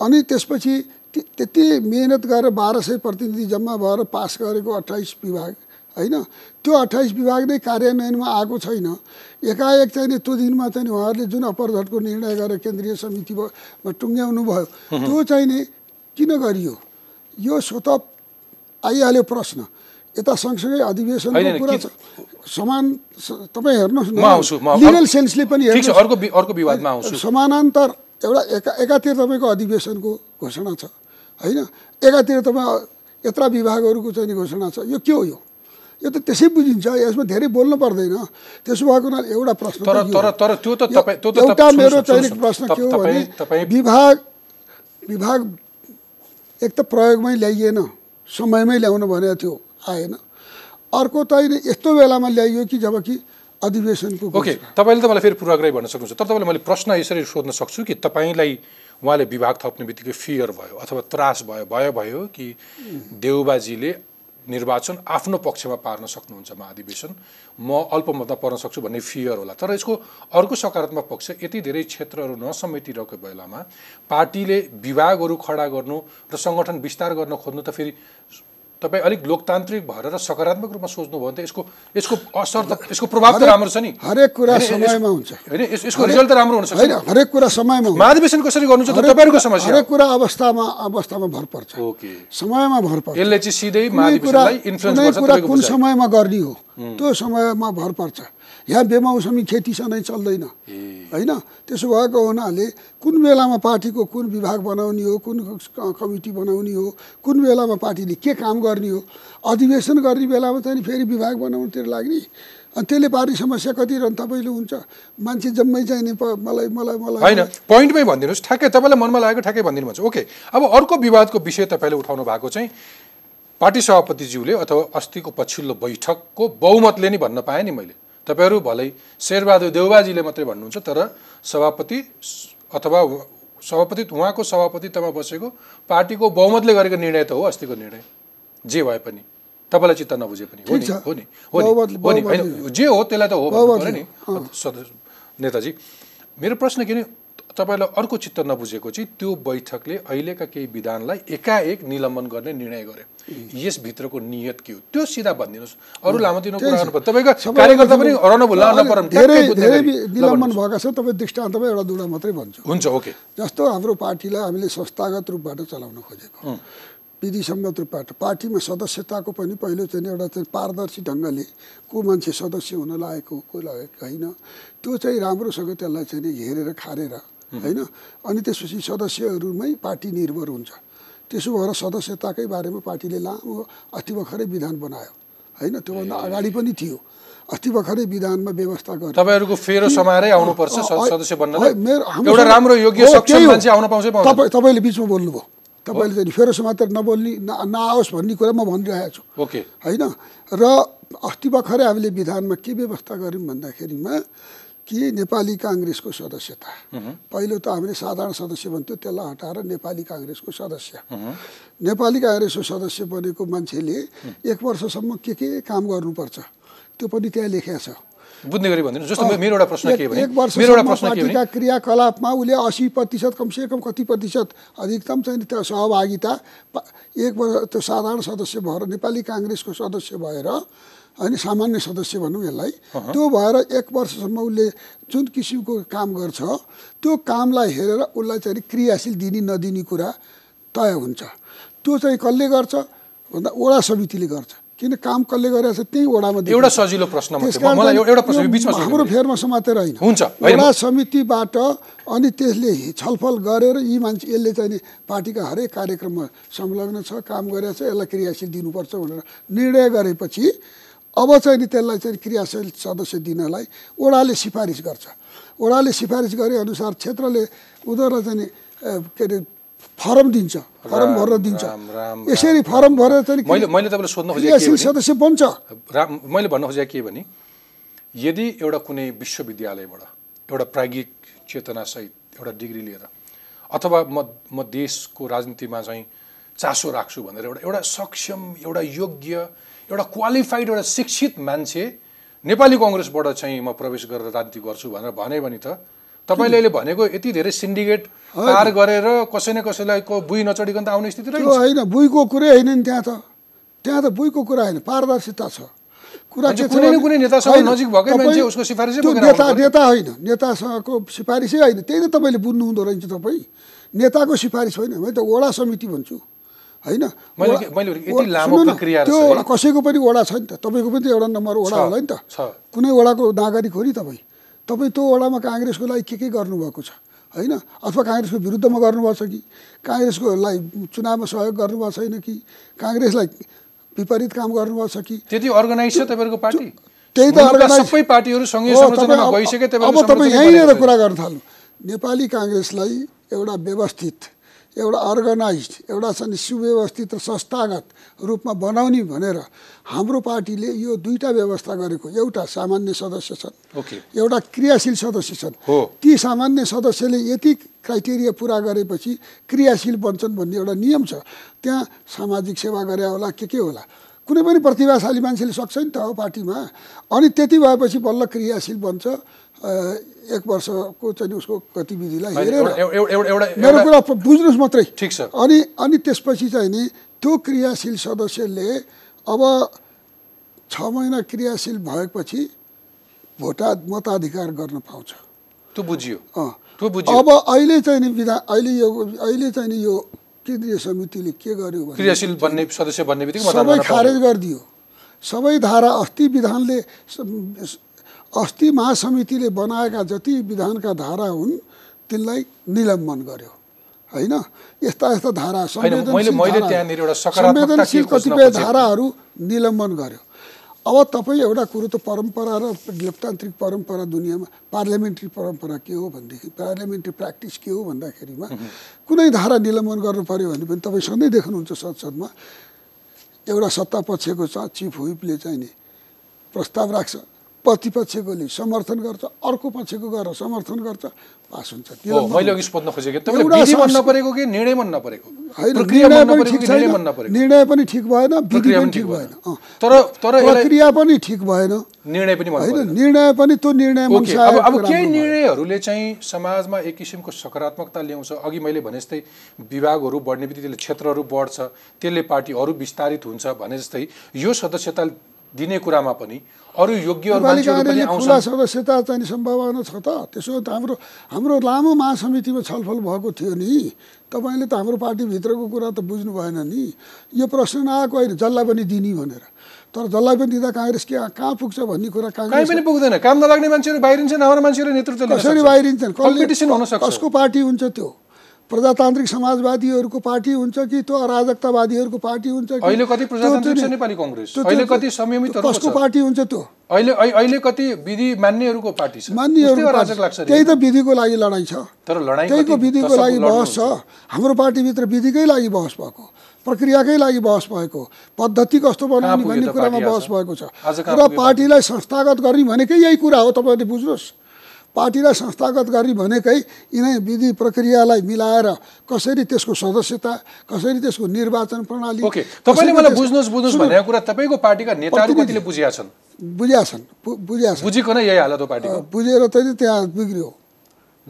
अनि त्यसपछि त्यति मिहिनेत गरेर बाह्र सय प्रतिनिधि जम्मा भएर पास गरेको अट्ठाइस विभाग होइन त्यो अट्ठाइस विभाग नै कार्यान्वयनमा आएको छैन एकाएक चाहिँ नि त्यो दिनमा चाहिँ उहाँहरूले जुन अपरधटको निर्णय गरेर केन्द्रीय समितिमा टुङ्ग्याउनु भयो त्यो चाहिँ नि किन गरियो यो स्वत आइहाल्यो प्रश्न यता सँगसँगै अधिवेशन कुरा छ समान तपाईँ हेर्नुहोस् न लिगल सेन्सले पनि समानान्तर एउटा एका एकातिर तपाईँको अधिवेशनको घोषणा छ होइन एकातिर तपाईँ यत्र विभागहरूको चाहिँ घोषणा छ यो के हो यो यो त त्यसै बुझिन्छ यसमा धेरै बोल्नु पर्दैन त्यसो भएको हुनाले एउटा प्रश्न एउटा मेरो चाहिँ प्रश्न के हो भने विभाग विभाग एक त प्रयोगमै ल्याइएन समयमै ल्याउनु भनेको थियो आएन अर्को त यस्तो बेलामा ल्याइयो कि जब कि अधिवेशनको ओके तपाईँले त मलाई फेरि पूर्वाग्रही भन्न सक्नुहुन्छ तर तपाईँले मैले प्रश्न यसरी सोध्न सक्छु कि तपाईँलाई उहाँले विभाग थप्ने बित्तिकै फियर भयो अथवा त्रास भयो भयो भयो कि देउबाजीले निर्वाचन आफ्नो पक्षमा पार्न सक्नुहुन्छ महाधिवेशन म अल्पमतमा पर्न सक्छु भन्ने फियर होला तर यसको अर्को सकारात्मक पक्ष यति धेरै क्षेत्रहरू नसमेटिरहेको बेलामा पार्टीले विभागहरू खडा गर्नु र सङ्गठन विस्तार गर्न खोज्नु त फेरि तपाईँ अलिक लोकतान्त्रिक भएर र सकारात्मक रूपमा सोच्नुभयो भने त यसको यसको असर त यसको प्रभाव त राम्रो छ नि हरेक कुरा समयमा हुन्छ होइन यसको रिजल्ट त राम्रो हुन्छ होइन हरेक कुरा समयमा महाधिवेशन कसरी गर्नुहुन्छ तपाईँहरूको समस्या हरेक कुरा अवस्थामा अवस्थामा भर पर्छ ओके समयमा भर पर्छ यसले चाहिँ सिधै महाधिवेशनलाई इन्फ्लुएन्स गर्छ कुन समयमा गर्ने हो त्यो समयमा भर पर्छ यहाँ बेमौसमी खेती सधैँ चल्दैन होइन त्यसो भएको हुनाले कुन बेलामा पार्टीको कुन विभाग बनाउने हो कुन कमिटी बनाउने हो कुन बेलामा पार्टीले के काम गर्ने हो अधिवेशन गर्ने बेलामा चाहिँ फेरि विभाग बनाउनुतिर लाग्ने अनि त्यसले पार्टी समस्या कति रहन तपाईँले हुन्छ मान्छे जम्मै चाहिने मलाई मलाई मलाई होइन पोइन्टमै भनिदिनुहोस् ठ्याक्कै तपाईँलाई मनमा लागेको ठ्याक्कै भनिदिनु भन्छ ओके अब अर्को विवादको विषय तपाईँले उठाउनु भएको चाहिँ पार्टी सभापतिज्यूले अथवा अस्तिको पछिल्लो बैठकको बहुमतले नै भन्न पाएँ नि मैले तपाईँहरू भलै शेरबहादुर देउबाजीले मात्रै भन्नुहुन्छ तर सभापति अथवा सभापति उहाँको सभापतित्वमा बसेको पार्टीको बहुमतले गरेको निर्णय त हो अस्तिको निर्णय जे भए पनि तपाईँलाई चित्त नबुझे पनि हो नि हो नि हो नि होइन जे हो त्यसलाई त हो भन्नु पऱ्यो नि नेताजी मेरो प्रश्न किन तपाईँलाई अर्को चित्त नबुझेको चाहिँ त्यो बैठकले अहिलेका केही विधानलाई एकाएक निलम्बन गर्ने निर्णय गर्यो mm-hmm. यसभित्रको नियत के हो त्यो सिधा भनिदिनुहोस् अरू लामोतिनो निलम्बन भएको छ तपाईँ दृष्टान्तमा एउटा दुडा मात्रै भन्छु हुन्छ ओके जस्तो हाम्रो पार्टीलाई हामीले संस्थागत रूपबाट चलाउन खोजेको विधिसम्मत रूपबाट पार्टीमा सदस्यताको पनि पहिलो चाहिँ एउटा चाहिँ पारदर्शी ढङ्गले को मान्छे सदस्य हुन लागेको को लागेको होइन त्यो चाहिँ राम्रोसँग त्यसलाई चाहिँ हेरेर खारेर होइन अनि त्यसपछि सदस्यहरूमै पार्टी निर्भर हुन्छ त्यसो भएर सदस्यताकै बारेमा पार्टीले लामो अस्ति भर्खरै विधान बनायो होइन त्योभन्दा अगाडि पनि थियो अस्ति भर्खरै विधानमा व्यवस्था गर्यो तपाईँहरूको फेरो आउनुपर्छ सदस्य बन्न एउटा राम्रो योग्य मान्छे आउन पाउँछ तपाईँ तपाईँले बिचमा बोल्नुभयो तपाईँले चाहिँ फेरो समातेर नबोल्ने न नआओस् भन्ने कुरा म भनिरहेको छु ओके होइन र अस्ति भर्खरै हामीले विधानमा के व्यवस्था गऱ्यौँ भन्दाखेरिमा कि नेपाली काङ्ग्रेसको सदस्यता पहिलो त हामीले साधारण सदस्य भन्थ्यो त्यसलाई हटाएर नेपाली काङ्ग्रेसको सदस्य नेपाली काङ्ग्रेसको सदस्य बनेको मान्छेले एक वर्षसम्म के के काम गर्नुपर्छ त्यो पनि त्यहाँ लेखिया छ बुझ्ने गरी भनिदिनु जस्तो मेरो एउटा प्रश्न के भने मेरो एउटा प्रश्न के भने क्रियाकलापमा उसले असी प्रतिशत कमसे कम कति प्रतिशत अधिकतम चाहिँ त्यो सहभागिता एक वर्ष त्यो साधारण सदस्य भएर नेपाली काङ्ग्रेसको सदस्य भएर होइन सामान्य सदस्य भनौँ यसलाई त्यो भएर एक वर्षसम्म उसले जुन किसिमको काम गर्छ त्यो कामलाई हेरेर उसलाई चाहिँ क्रियाशील दिने नदिने कुरा तय हुन्छ त्यो चाहिँ कसले गर्छ भन्दा वडा समितिले गर्छ किन काम कसले गरेर छ त्यही वडामा एउटा सजिलो प्रश्न हाम्रो फेरमा समातेर होइन वडा समितिबाट अनि त्यसले छलफल गरेर यी मान्छे यसले चाहिँ नि पार्टीका हरेक कार्यक्रममा संलग्न छ काम गरेर छ यसलाई क्रियाशील दिनुपर्छ भनेर निर्णय गरेपछि अब चाहिँ नि त्यसलाई चाहिँ क्रियाशील सदस्य दिनलाई ओडाले सिफारिस गर्छ ओडाले सिफारिस गरे अनुसार क्षेत्रले उनीहरूलाई चाहिँ के अरे फर्म दिन्छ फर्म भरेर दिन्छ यसरी फर्म भरेर चाहिँ मैले मैले तपाईँलाई सोध्न खोजेको सदस्य बन्छ राम मैले भन्न खोजेको के भने यदि एउटा कुनै विश्वविद्यालयबाट एउटा प्राज्ञिक चेतनासहित एउटा डिग्री लिएर अथवा म म देशको राजनीतिमा चाहिँ चासो राख्छु भनेर एउटा एउटा सक्षम एउटा योग्य एउटा क्वालिफाइड एउटा शिक्षित मान्छे नेपाली कङ्ग्रेसबाट चाहिँ म प्रवेश गरेर राजनीति गर्छु भनेर भने त तपाईँले अहिले भनेको यति धेरै सिन्डिकेट पार गरेर कसै न कसैलाई बुई नचढिकन त आउने स्थिति रहेछ होइन बुईको कुरै होइन नि त्यहाँ त त्यहाँ त बुईको कुरा होइन पारदर्शिता छ कुरा के कुनै न कुनै नेतासँग नजिक सिफारिसै नेता नेता होइन नेतासँगको सिफारिसै होइन त्यही त तपाईँले बुझ्नु हुँदो रहेछ तपाईँ नेताको सिफारिस होइन मैले त वडा समिति भन्छु होइन त्यो कसैको पनि वडा छ नि त तपाईँको पनि त एउटा नम्बर वडा होला नि त कुनै वडाको नागरिक हो नि तपाईँ तपाईँ त्यो वडामा काङ्ग्रेसको लागि के के गर्नुभएको छ होइन अथवा काङ्ग्रेसको विरुद्धमा गर्नुभएको छ कि काङ्ग्रेसको लागि चुनावमा सहयोग गर्नुभएको छैन कि काङ्ग्रेसलाई विपरीत काम गर्नुभएको छ कि त्यति अर्गनाइज छ तपाईँहरूको पार्टी त्यही त सबै पार्टीहरू अब तपाईँ यहीँनिर कुरा गर्न थाल्नु नेपाली काङ्ग्रेसलाई एउटा व्यवस्थित एउटा अर्गनाइज एउटा चाहिँ सुव्यवस्थित र संस्थागत रूपमा बनाउने भनेर हाम्रो पार्टीले यो दुईवटा व्यवस्था गरेको एउटा सामान्य सदस्य छन् okay. एउटा क्रियाशील सदस्य छन् ती सामान्य सदस्यले यति क्राइटेरिया पुरा गरेपछि क्रियाशील बन्छन् भन्ने एउटा नियम छ त्यहाँ सामाजिक सेवा गरे होला के के होला कुनै पनि प्रतिभाशाली मान्छेले सक्छ नि त हो पार्टीमा अनि त्यति भएपछि बल्ल क्रियाशील बन्छ एक वर्षको चाहिँ उसको गतिविधिलाई हेरेर मेरो कुरा बुझ्नुहोस् मात्रै ठिक छ अनि अनि त्यसपछि चाहिँ नि त्यो क्रियाशील सदस्यले अब छ महिना क्रियाशील भएपछि भोटा मताधिकार गर्न पाउँछ त्यो बुझियो अब अहिले चाहिँ नि विधा अहिले यो अहिले चाहिँ नि यो केन्द्रीय समितिले के गर्यो क्रियाशील बन्ने सदस्य बन्ने बित्तिकै सबै खारेज गरिदियो सबै धारा अस्ति विधानले अस्ति महासमितिले बनाएका जति विधानका धारा हुन् तिनलाई निलम्बन गर्यो होइन यस्ता यस्ता धारा संवेदनशील कतिपय धाराहरू निलम्बन गर्यो अब तपाईँ एउटा कुरो त परम्परा र लोकतान्त्रिक परम्परा दुनियाँमा पार्लियामेन्ट्री परम्परा के हो भनेदेखि पार्लियामेन्ट्री प्र्याक्टिस के हो भन्दाखेरिमा कुनै धारा निलम्बन गर्नु पऱ्यो भने पनि तपाईँ सधैँ देख्नुहुन्छ संसदमा एउटा सत्ता छ चिफ हुइपले चाहिँ नि प्रस्ताव राख्छ प्रतिपक्षकोले समर्थन गर्छ अर्को पक्षको गएर समर्थन गर्छ पास हुन्छ निर्णय पनि ठिक भएन पनि ठिक भएन तर तर प्रक्रिया पनि ठिक भएन निर्णय पनि होइन निर्णय पनि त्यो निर्णय अब केही निर्णयहरूले चाहिँ समाजमा एक किसिमको सकारात्मकता ल्याउँछ अघि मैले भने जस्तै विभागहरू बढ्ने बित्तिकै त्यसले क्षेत्रहरू बढ्छ त्यसले पार्टी अरू विस्तारित हुन्छ भने जस्तै यो सदस्यता दिने कुरामा पनि अरू योग्य खुला सदस्यता चाहिँ सम्भावना छ त त्यसो त हाम्रो हाम्रो लामो महासमितिमा छलफल भएको थियो नि तपाईँले त हाम्रो पार्टीभित्रको कुरा त बुझ्नु भएन नि यो प्रश्न नआएको होइन जसलाई पनि दिने भनेर तर जसलाई पनि दिँदा काङ्ग्रेस के कहाँ पुग्छ भन्ने कुरा काङ्ग्रेस पनि पुग्दैन काम नलाग्ने मान्छेहरू बाहिरिन्छन् मान्छेहरू नेतृत्व कसरी बाहिरिन्छन् कसको पार्टी हुन्छ त्यो प्रजातान्त्रिक समाजवादीहरूको पार्टी हुन्छ कि त्यो अराजकतावादीहरूको पार्टी हुन्छ कि अहिले कति प्रजातान्त्रिक नेपाली कङ्ग्रेस अहिले कति संयमित कसको पार्टी हुन्छ त्यो अहिले अहिले कति विधि मान्नेहरूको पार्टी छ अराजक लाग्छ त्यही त विधिको लागि लडाइँ छ तर लडाइँ त्यहीको विधिको लागि बहस छ हाम्रो पार्टीभित्र विधिकै लागि बहस भएको प्रक्रियाकै लागि बहस भएको पद्धति कस्तो बनाउने भन्ने कुरामा बहस भएको छ र पार्टीलाई संस्थागत गर्ने भनेकै यही कुरा हो तपाईँले बुझ्नुहोस् पार्टीलाई संस्थागत गर्ने भनेकै यिनै विधि प्रक्रियालाई मिलाएर कसरी त्यसको सदस्यता कसरी त्यसको निर्वाचन प्रणाली ओके तपाईँले मलाई बुझ्नुहोस् बुझ्नुहोस् भनेको कुरा तपाईँको पार्टीका नेताहरू कतिले बुझिया छन् बुझिया छन् बुझिया छन् बुझिकन यही हालत हो पार्टीको बुझेर त त्यहाँ बिग्रियो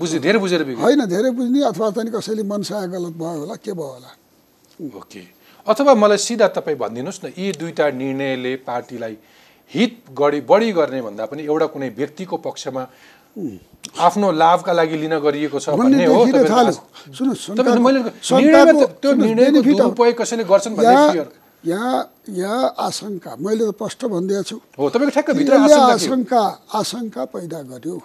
बुझ्यो धेरै बुझेर बिग्रियो होइन धेरै बुझ्ने अथवा चाहिँ कसैले मनसाय गलत भयो होला के भयो होला ओके अथवा मलाई सिधा तपाईँ भनिदिनुहोस् न यी दुईवटा निर्णयले पार्टीलाई हित गढी बढी गर्ने भन्दा पनि एउटा कुनै व्यक्तिको पक्षमा आफ्नो लाभका लागि लिन गरिएको छ भन्ने हो मैले कसैले गर्छन् यहाँ यहाँ आशंका मैले त प्रष्ट भनिदिएको छु आशंका आशंका पैदा गर्यो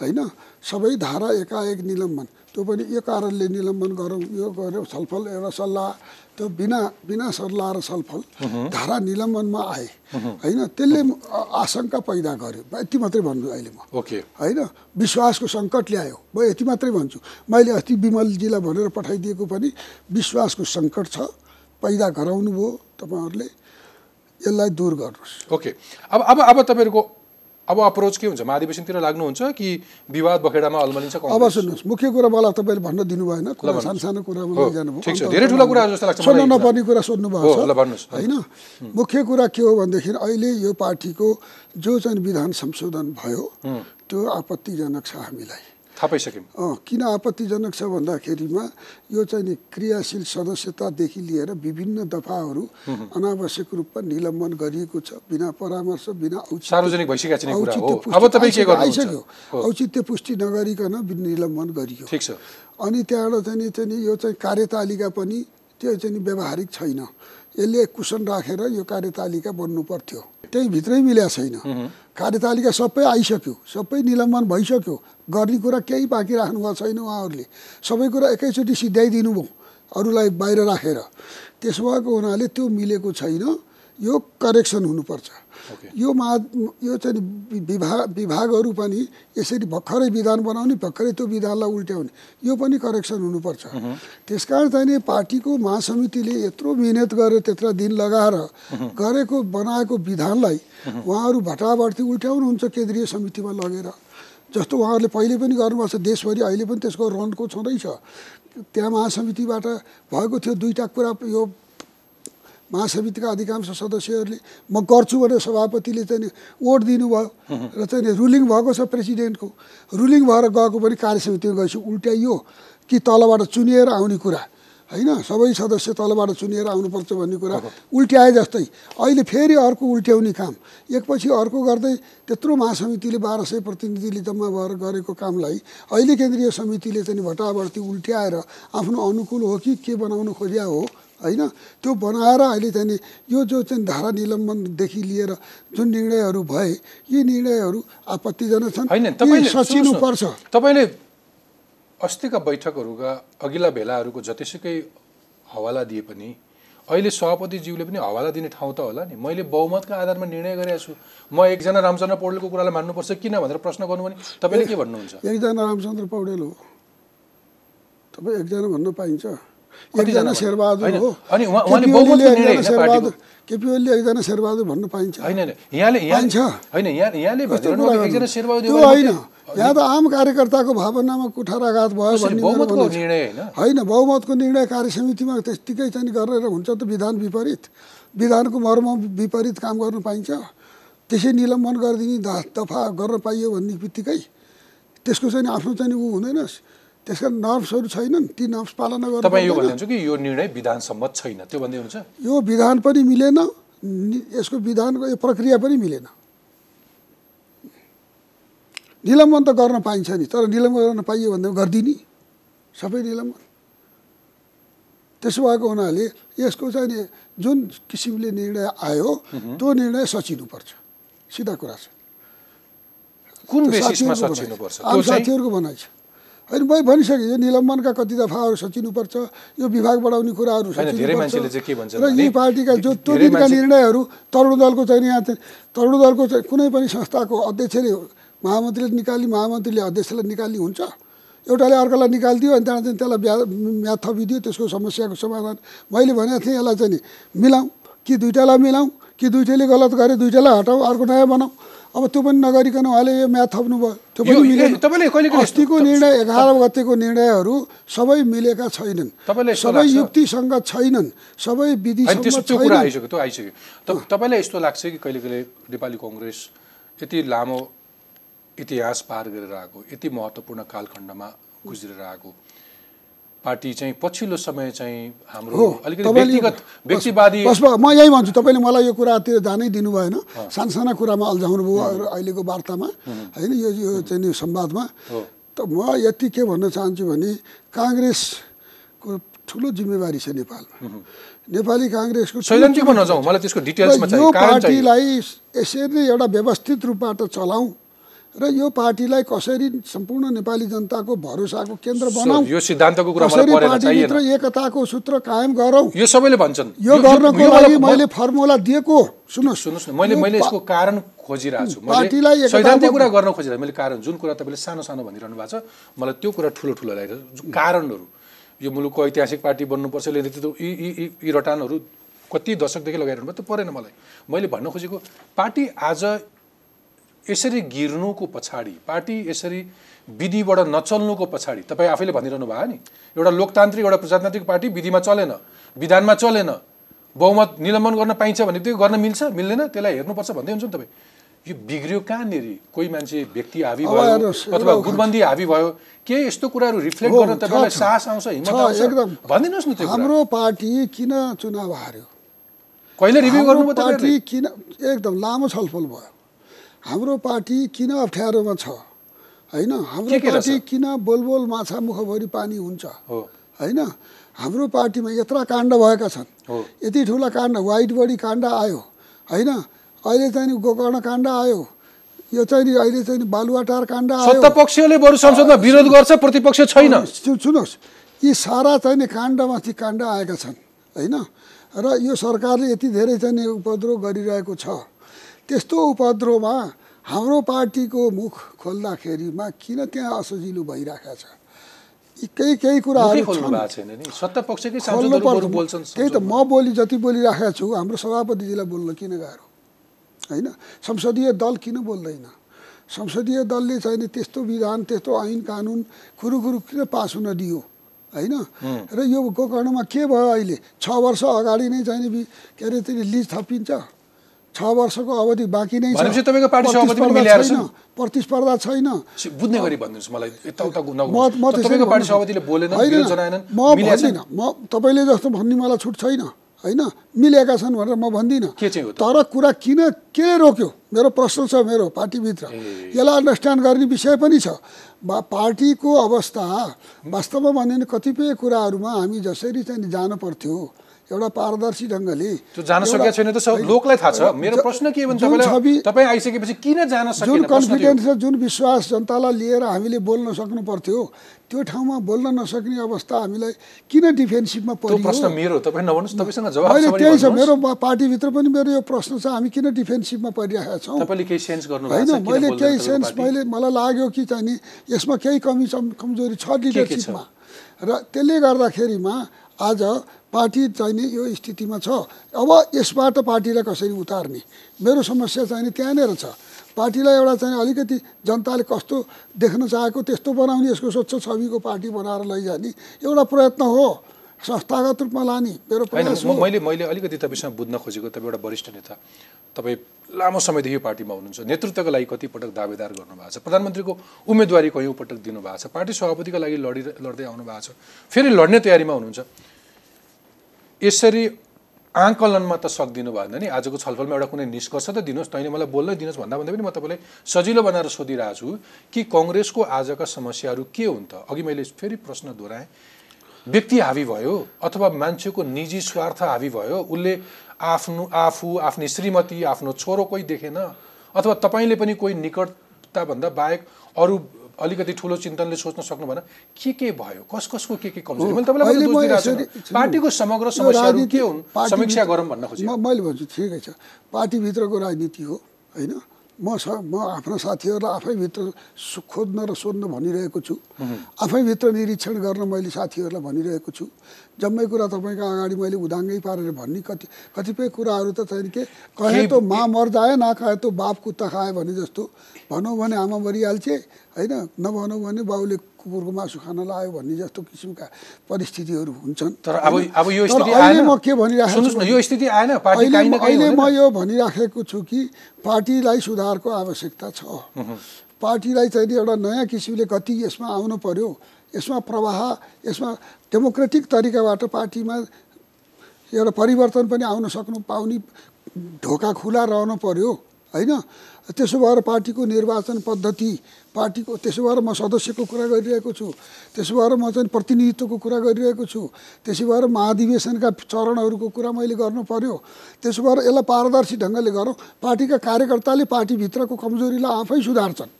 होइन सबै धारा एकाएक निलम्बन त्यो पनि यो कारणले निलम्बन गरौँ यो गऱ्यौँ छलफल एउटा सल्लाह त्यो बिना बिना सल्लाह र छलफल धारा निलम्बनमा आए होइन त्यसले आशंका पैदा गर्यो यति मात्रै भन्छु अहिले म ओके होइन विश्वासको सङ्कट ल्यायो म यति मात्रै भन्छु मैले अस्ति विमलजीलाई भनेर पठाइदिएको पनि विश्वासको सङ्कट छ पैदा गराउनु भयो तपाईँहरूले यसलाई दूर गर्नुहोस् ओके अब अब अब तपाईँहरूको अब अप्रोच के हुन्छ महाधिवेशनतिर लाग्नुहुन्छ कि विवाद बखेडामा अल्मलिन्छ अब सुन्नुहोस् मुख्य कुरा मलाई तपाईँले भन्न दिनु भएन कुरा सानो सानो कुरामा लैजानुभयो धेरै ठुलो कुरा जस्तो लाग्छ सुन्न नपर्ने कुरा सोध्नु भएको छ होइन मुख्य कुरा के हो भनेदेखि अहिले यो पार्टीको जो चाहिँ विधान संशोधन भयो त्यो आपत्तिजनक छ हामीलाई थाहा किन आपत्तिजनक छ भन्दाखेरिमा यो चाहिँ नि क्रियाशील सदस्यतादेखि लिएर विभिन्न दफाहरू अनावश्यक रूपमा निलम्बन गरिएको छ बिना परामर्श बिना सार्वजनिक आइसक्यो औचित्य पुष्टि नगरिकन निलम्बन गरियो ठिक छ अनि त्यहाँबाट चाहिँ चाहिँ नि यो चाहिँ कार्यतालिका पनि त्यो चाहिँ व्यवहारिक छैन यसले कुसन राखेर यो कार्यतालिका बन्नु पर्थ्यो त्यहीँ भित्रै मिलेको छैन कार्यतालिका सबै आइसक्यो सबै निलम्बन भइसक्यो गर्ने कुरा केही बाँकी राख्नुभएको छैन उहाँहरूले सबै कुरा एकैचोटि सिध्याइदिनु भयो अरूलाई बाहिर राखेर त्यसो भएको हुनाले त्यो मिलेको छैन यो करेक्सन हुनुपर्छ यो मा यो चाहिँ विभाग विभागहरू पनि यसरी भर्खरै विधान बनाउने भर्खरै त्यो विधानलाई उल्ट्याउने यो पनि करेक्सन हुनुपर्छ त्यस कारण चाहिँ नि पार्टीको महासमितिले यत्रो मिहिनेत गरेर त्यत्र दिन लगाएर गरेको बनाएको विधानलाई उहाँहरू भटाभटी उल्ट्याउनुहुन्छ केन्द्रीय समितिमा लगेर जस्तो उहाँहरूले पहिले पनि गर्नुभएको छ देशभरि अहिले पनि त्यसको रनको छँदैछ त्यहाँ महासमितिबाट भएको थियो दुईवटा कुरा यो महासमितिका अधिकांश सदस्यहरूले म गर्छु भनेर सभापतिले चाहिँ वोट दिनुभयो र चाहिँ रुलिङ भएको छ प्रेसिडेन्टको रुलिङ भएर गएको पनि कार्य कार्यसमितिमा गएपछि उल्ट्याइयो कि तलबाट चुनिएर आउने कुरा होइन सबै सदस्य तलबाट चुनिएर आउनुपर्छ भन्ने कुरा उल्ट्याए जस्तै अहिले फेरि अर्को उल्ट्याउने काम एकपछि अर्को गर्दै त्यत्रो महासमितिले बाह्र सय प्रतिनिधिले जम्मा भएर गरेको कामलाई अहिले केन्द्रीय समितिले चाहिँ भटाभटी उल्ट्याएर आफ्नो अनुकूल हो कि के बनाउन खोज्या हो होइन त्यो बनाएर अहिले चाहिँ यो जो चाहिँ धारा निलम्बनदेखि लिएर जुन निर्णयहरू भए यी निर्णयहरू आपत्तिजनक छन् सचिनुपर्छ तपाईँले अस्तिका बैठकहरूका अघिल्ला भेलाहरूको जतिसुकै हवाला दिए पनि अहिले सभापतिज्यूले पनि हवाला दिने ठाउँ त होला नि मैले बहुमतका आधारमा निर्णय गरेको छु म एकजना रामचन्द्र पौडेलको कुरालाई मान्नुपर्छ किन भनेर प्रश्न गर्नु भने तपाईँले के भन्नुहुन्छ एकजना रामचन्द्र पौडेल हो तपाईँ एकजना भन्न पाइन्छ एकजना शेरबहादुर हो अनि शेरबहादुर केपी ओलीले एकजना शेरबहादुर भन्नु पाइन्छ त्यो होइन यहाँ त आम कार्यकर्ताको भावनामा कुठाराघात भयो भन्ने होइन बहुमतको निर्णय कार्य समितिमा त्यत्तिकै चाहिँ गरेर हुन्छ त विधान विपरीत विधानको मर्म विपरीत काम गर्नु पाइन्छ त्यसै निलम्बन गरिदिने दफा गर्न पाइयो भन्ने बित्तिकै त्यसको चाहिँ आफ्नो चाहिँ ऊ हुँदैन त्यस कारण नर्भ्सहरू छैनन् ती नर्भ्स पालना गर्नु तपाईँ यो भन्नुहुन्छ कि यो निर्णय विधानसम्मत छैन त्यो भन्दै हुन्छ यो विधान पनि मिलेन यसको विधानको यो प्रक्रिया पनि मिलेन निलम्बन त गर्न पाइन्छ नि तर निलम्बन गर्न पाइयो भने गरिदिने सबै निलम्बन त्यसो भएको हुनाले यसको चाहिँ जुन किसिमले निर्णय आयो त्यो निर्णय सचिनुपर्छ सिधा कुरा छ कुन आम साथीहरूको भनाइ छ होइन मै भनिसकेँ यो निलम्बनका कति दफाहरू सचिनुपर्छ यो विभाग बढाउने कुराहरू सोचिनुपर्छ र यी पार्टीका जो त्यो दिनका निर्णयहरू तरुण दलको चाहिँ यहाँ चाहिँ तरुण दलको चाहिँ कुनै पनि संस्थाको अध्यक्षले महामन्त्रीले निकाल्ने महामन्त्रीले अध्यक्षलाई निकाल्ने हुन्छ एउटाले अर्कोलाई निकालिदियो अनि त्यहाँदेखि त्यसलाई ब्या म्याद थपिदियो त्यसको समस्याको समाधान मैले भनेको थिएँ यसलाई चाहिँ नि मिलाउँ कि दुइटालाई मिलाउँ कि दुइटैले गलत गरेँ दुइटालाई हटाउँ अर्को नयाँ बनाऊ अब त्यो पनि नगरिकन उहाँले यो म्याथ थप्नुभयो त्यो पनि मिलेन तपाईँले अस्तिको निर्णय एघार गतेको निर्णयहरू सबै मिलेका छैनन् सबै युक्तिसँग छैनन् सबै विधि आइसक्यो आइसक्यो तपाईँलाई यस्तो लाग्छ कि कहिले कहिले नेपाली कङ्ग्रेस यति लामो इतिहास पार गरेर आएको यति महत्त्वपूर्ण कालखण्डमा गुज्रेर आएको पार्टी चाहिँ पछिल्लो समय चाहिँ हाम्रो व्यक्तिगत व्यक्तिवादी म यही भन्छु तपाईँले मलाई यो कुरातिर जानै दिनु भएन साना साना कुरामा अल्झाउनु भयो अहिलेको वार्तामा होइन यो यो चाहिँ संवादमा त म यति के भन्न चाहन्छु भने काङ्ग्रेसको ठुलो जिम्मेवारी छ नेपालमा नेपाली काङ्ग्रेसको यो पार्टीलाई यसरी नै एउटा व्यवस्थित रूपबाट चलाउँ र यो पार्टीलाई कसरी सम्पूर्ण नेपाली जनताको भरोसाको केन्द्र बनाऊ यो सिद्धान्तको कुरा एकताको सूत्र कायम गरौँ यो सबैले भन्छन् यो गर्नको लागि मैले फर्मुला दिएको सुन्नुहोस् सुन्नुहोस् न मैले मैले यसको कारण खोजिरहेको छु पार्टीलाई सैद्धान्तिक कुरा गर्न खोजिरहेको मैले कारण जुन कुरा तपाईँले सानो सानो भनिरहनु भएको छ मलाई त्यो कुरा ठुलो ठुलो लागेको कारणहरू यो मुलुकको ऐतिहासिक पार्टी बन्नुपर्छ यसले नेतृत्व यी यी यी रटानहरू कति दशकदेखि लगाइरहनु भयो त परेन मलाई मैले भन्न खोजेको पार्टी आज यसरी गिर्नुको पछाडि पार्टी यसरी विधिबाट नचल्नुको पछाडि तपाईँ आफैले भनिरहनु भयो नि एउटा लोकतान्त्रिक एउटा प्रजातान्त्रिक पार्टी विधिमा चलेन विधानमा चलेन बहुमत निलम्बन गर्न पाइन्छ भने त्यो गर्न मिल्छ मिल्दैन त्यसलाई हेर्नुपर्छ भन्दै हुन्छ नि तपाईँ यो बिग्रियो कहाँनिर कोही मान्छे व्यक्ति हाबी भयो अथवा गुटबन्दी हाबी भयो केही यस्तो कुराहरू रिफ्लेक्ट गर्न तपाईँलाई साहस आउँछ हिम्मत आउँछ भनिदिनुहोस् न त्यो हाम्रो पार्टी किन चुनाव हार्यो कहिले रिभ्यू गर्नु पार्टी किन एकदम लामो छलफल भयो हाम्रो पार्टी किन अप्ठ्यारोमा छ होइन हाम्रो पार्टी किन बोलबोल माछा मुखभरि पानी हुन्छ होइन हाम्रो पार्टीमा यत्र काण्ड भएका छन् यति ठुला काण्ड वाइट बडी काण्ड आयो होइन अहिले चाहिँ गोकर्ण काण्ड आयो यो चाहिँ अहिले चाहिँ बालुवाटार काण्ड पक्षले बरु संसदमा विरोध गर्छ प्रतिपक्ष छैन सुन्नुहोस् यी सारा चाहिँ काण्डमाथि काण्ड आएका छन् होइन र यो सरकारले यति धेरै चाहिँ उपद्रो गरिरहेको छ त्यस्तो उपद्रोमा हाम्रो पार्टीको मुख खोल्दाखेरिमा किन त्यहाँ असजिलो भइरहेको छ केही केही कुराहरू त्यही त म बोली जति बोलिरहेको छु हाम्रो सभापतिजीलाई बोल्न किन गाह्रो होइन संसदीय दल किन बोल्दैन संसदीय दलले चाहिँ त्यस्तो विधान त्यस्तो ऐन कानुन कुरो किन पास हुन दियो होइन र यो गोकर्णमा के भयो अहिले छ वर्ष अगाडि नै चाहिँ के अरे त्यसले लिज थपिन्छ छ वर्षको अवधि बाँकी नै छ प्रतिस्पर्धा छैन बुझ्ने गरी मलाई यताउता म तपाईँले जस्तो भन्ने मलाई छुट छैन होइन मिलेका छन् भनेर म भन्दिनँ तर कुरा किन के रोक्यो मेरो प्रश्न छ मेरो पार्टीभित्र यसलाई अन्डरस्ट्यान्ड गर्ने विषय पनि छ बा पार्टीको अवस्था वास्तवमा भन्यो भने कतिपय कुराहरूमा हामी जसरी चाहिँ जानु पर्थ्यो एउटा पारदर्शी ढङ्गले जान सकेको छैन त लोकलाई थाहा छ मेरो प्रश्न के भन्छ तपाईँ आइसकेपछि किन जान जुन कन्फिडेन्स जुन विश्वास जनतालाई लिएर हामीले बोल्न सक्नु पर्थ्यो त्यो ठाउँमा बोल्न नसक्ने अवस्था हामीलाई किन डिफेन्सिभमा पर्यो प्रश्न मेरो तपाईँ त्यही छ मेरो पार्टीभित्र पनि मेरो यो प्रश्न छ हामी किन डिफेन्सिभमा परिरहेका छौँ होइन मैले केही सेन्स मैले मलाई लाग्यो कि चाहिँ यसमा केही कमी कमजोरी छ लिडरसिपमा र त्यसले गर्दाखेरिमा आज पार्टी चाहिने यो स्थितिमा छ अब यसबाट पार्टीलाई कसरी उतार्ने मेरो समस्या चाहिने त्यहाँनिर छ पार्टीलाई एउटा चाहिँ अलिकति जनताले कस्तो देख्न चाहेको त्यस्तो बनाउने यसको स्वच्छ छविको पार्टी बनाएर लैजाने एउटा प्रयत्न हो संस्थागत रूपमा लाने मेरो मैले मैले अलिकति तपाईँसँग बुझ्न खोजेको तपाईँ एउटा वरिष्ठ नेता तपाईँ लामो समयदेखि पार्टीमा हुनुहुन्छ नेतृत्वको लागि कतिपटक दावेदार गर्नुभएको छ प्रधानमन्त्रीको उम्मेदवारी कयौँ पटक दिनुभएको छ पार्टी सभापतिको लागि लडि लड्दै आउनु भएको छ फेरि लड्ने तयारीमा हुनुहुन्छ यसरी आकलनमा त सक्दिनु भएन नि आजको छलफलमा एउटा कुनै निष्कर्ष त दिनुहोस् तैँले मलाई बोल्नै दिनुहोस् भन्दा भन्दै पनि म तपाईँलाई सजिलो बनाएर सोधिरहेको छु कि कङ्ग्रेसको आजका समस्याहरू के हुन् त अघि मैले फेरि प्रश्न दोहोऱ्याएँ व्यक्ति हावी भयो अथवा मान्छेको निजी स्वार्थ हावी भयो उसले आफ्नो आफू आफ्नो श्रीमती आफ्नो छोरो कोही देखेन अथवा तपाईँले पनि कोही निकटताभन्दा बाहेक अरू अलिकति ठुलो चिन्तनले सोच्न सक्नु भएन के के भयो कस कसको के के कमजोरी पार्टीको समग्र समस्याहरू के हुन् समीक्षा गरौँ भन्न खोजेँ मैले भन्छु ठिकै छ पार्टीभित्रको राजनीति हो होइन म स म आफ्नो साथीहरूलाई आफैभित्र खोज्न र सोध्न भनिरहेको छु आफैभित्र निरीक्षण गर्न मैले साथीहरूलाई भनिरहेको छु जम्मै कुरा तपाईँको अगाडि मैले उदाङ्गै पारेर भन्ने कति कतिपय कुराहरू त छैन के कहे त मा मर न कहे त बाप कुत्ता खायो भने जस्तो भनौँ भने आमा मरिहाल्छे होइन नभनौँ भने बाउले कुकुरको मासु लायो लायो भन्ने जस्तो किसिमका परिस्थितिहरू हुन्छन् तर अब अब यो स्थिति म के भनिराखेको यो स्थिति आएन अहिले म यो भनिराखेको छु कि पार्टीलाई सुधारको आवश्यकता छ पार्टीलाई चाहिँ एउटा नयाँ किसिमले कति यसमा आउनु पर्यो यसमा प्रवाह यसमा डेमोक्रेटिक तरिकाबाट पार्टीमा एउटा परिवर्तन पनि आउन सक्नु पाउने ढोका खुला रहनु पर्यो होइन त्यसो भएर पार्टीको निर्वाचन पद्धति पार्टीको त्यसो भएर म सदस्यको कुरा गरिरहेको छु त्यसो भएर म चाहिँ प्रतिनिधित्वको कुरा गरिरहेको छु त्यसो भएर महाधिवेशनका चरणहरूको कुरा मैले गर्नु पर्यो त्यसो भएर यसलाई पारदर्शी ढङ्गले गरौँ पार्टीका कार्यकर्ताले पार्टीभित्रको कमजोरीलाई आफै सुधार्छन्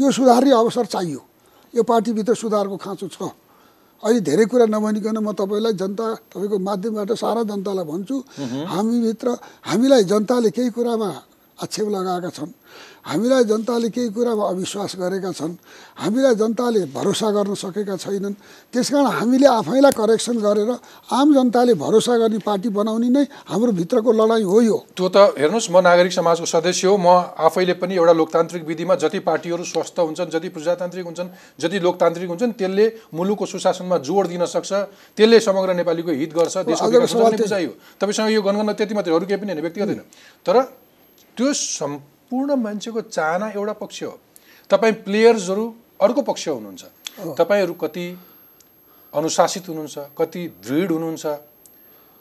यो सुधार्ने अवसर चाहियो यो पार्टीभित्र सुधारको खाँचो छ अहिले धेरै कुरा नभनिकन म तपाईँलाई जनता तपाईँको माध्यमबाट सारा जनतालाई भन्छु हामीभित्र हामीलाई जनताले केही कुरामा आक्षेप लगाएका छन् हामीलाई जनताले केही कुरामा अविश्वास गरेका छन् हामीलाई जनताले भरोसा गर्न सकेका छैनन् त्यस कारण हामीले आफैलाई करेक्सन गरेर आम जनताले भरोसा गर्ने पार्टी बनाउने नै हाम्रो भित्रको लडाइँ हो यो त्यो त हेर्नुहोस् म नागरिक समाजको सदस्य हो म आफैले पनि एउटा लोकतान्त्रिक विधिमा जति पार्टीहरू स्वस्थ हुन्छन् जति प्रजातान्त्रिक हुन्छन् जति लोकतान्त्रिक हुन्छन् त्यसले मुलुकको सुशासनमा जोड दिन सक्छ त्यसले समग्र नेपालीको हित गर्छ त्यसको तपाईँसँग यो गनगन त्यति मात्रै अरू केही पनि होइन व्यक्तिगत होइन तर त्यो सम्पूर्ण मान्छेको चाहना एउटा पक्ष हो तपाईँ प्लेयर्सहरू अर्को पक्ष हुनुहुन्छ तपाईँहरू कति अनुशासित हुनुहुन्छ कति दृढ हुनुहुन्छ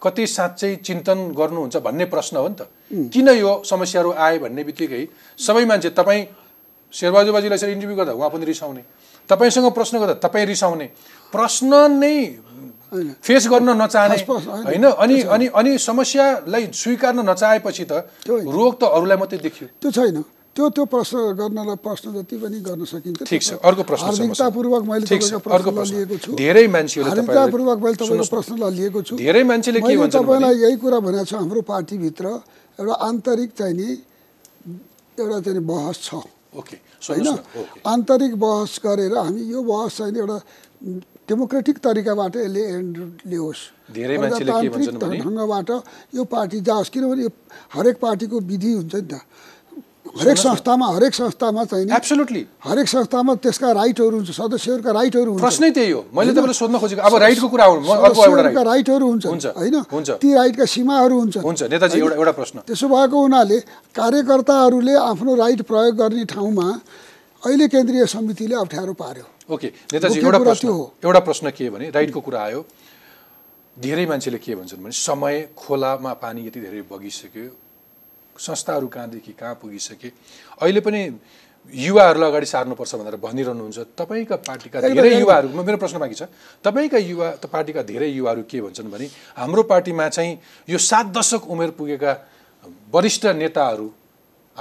कति साँच्चै चिन्तन गर्नुहुन्छ भन्ने प्रश्न हो नि त किन यो समस्याहरू आए भन्ने बित्तिकै सबै मान्छे तपाईँ शेरबहादुर यसरी इन्टरभ्यू गर्दा उहाँ पनि रिसाउने तपाईँसँग प्रश्न गर्दा तपाईँ रिसाउने प्रश्न नै फेस गर्न नचाहने होइन अनि अनि अनि समस्यालाई स्वीकार्न नचाहेपछि त रोग त अरूलाई मात्रै देखियो त्यो छैन त्यो त्यो प्रश्न गर्नलाई प्रश्न जति पनि गर्न सकिन्छ ठिक छ अर्को प्रश्न हार्दिकतापूर्वक मैले लिएको छु धेरै मान्छेहरू हार्दिकतापूर्वक मैले तपाईँको प्रश्नलाई लिएको छु धेरै मान्छेले के भन्छ तपाईँलाई यही कुरा भनेको छ हाम्रो पार्टीभित्र एउटा आन्तरिक चाहिँ नि एउटा चाहिँ बहस छ ओके होइन आन्तरिक बहस गरेर हामी यो बहस चाहिँ एउटा डेमोक्रेटिक तरिकाबाट यसले एन्ड लियोस् प्रजातान्त्रिक ढङ्गबाट यो पार्टी जाओस् किनभने यो हरेक पार्टीको विधि हुन्छ नि त हरेक संस्थामा हरेक संस्थामा चाहिँ एब्सोल्युटली हरेक संस्थामा त्यसका राइटहरू हुन्छ सदस्यहरूका राइटहरू हुन्छ प्रश्नै त्यही हो मैले तपाईँलाई सोध्न खोजेको अब राइटको कुरा सदस्यहरूका राइटहरू हुन्छ होइन ती राइटका सीमाहरू हुन्छ हुन्छ नेताजी एउटा एउटा प्रश्न त्यसो भएको हुनाले कार्यकर्ताहरूले आफ्नो राइट प्रयोग गर्ने ठाउँमा अहिले केन्द्रीय समितिले अप्ठ्यारो पार्यो ओके नेताजी एउटा प्रश्न एउटा प्रश्न के भने राइटको कुरा आयो धेरै मान्छेले के भन्छन् भने समय खोलामा पानी यति धेरै बगिसक्यो संस्थाहरू कहाँदेखि कहाँ पुगिसके अहिले पनि युवाहरूलाई अगाडि सार्नुपर्छ भनेर भनिरहनुहुन्छ तपाईँका पार्टीका धेरै युवाहरू मेरो प्रश्न बाँकी छ तपाईँका युवा त पार्टीका धेरै युवाहरू के भन्छन् भने हाम्रो पार्टीमा चाहिँ यो सात दशक उमेर पुगेका वरिष्ठ नेताहरू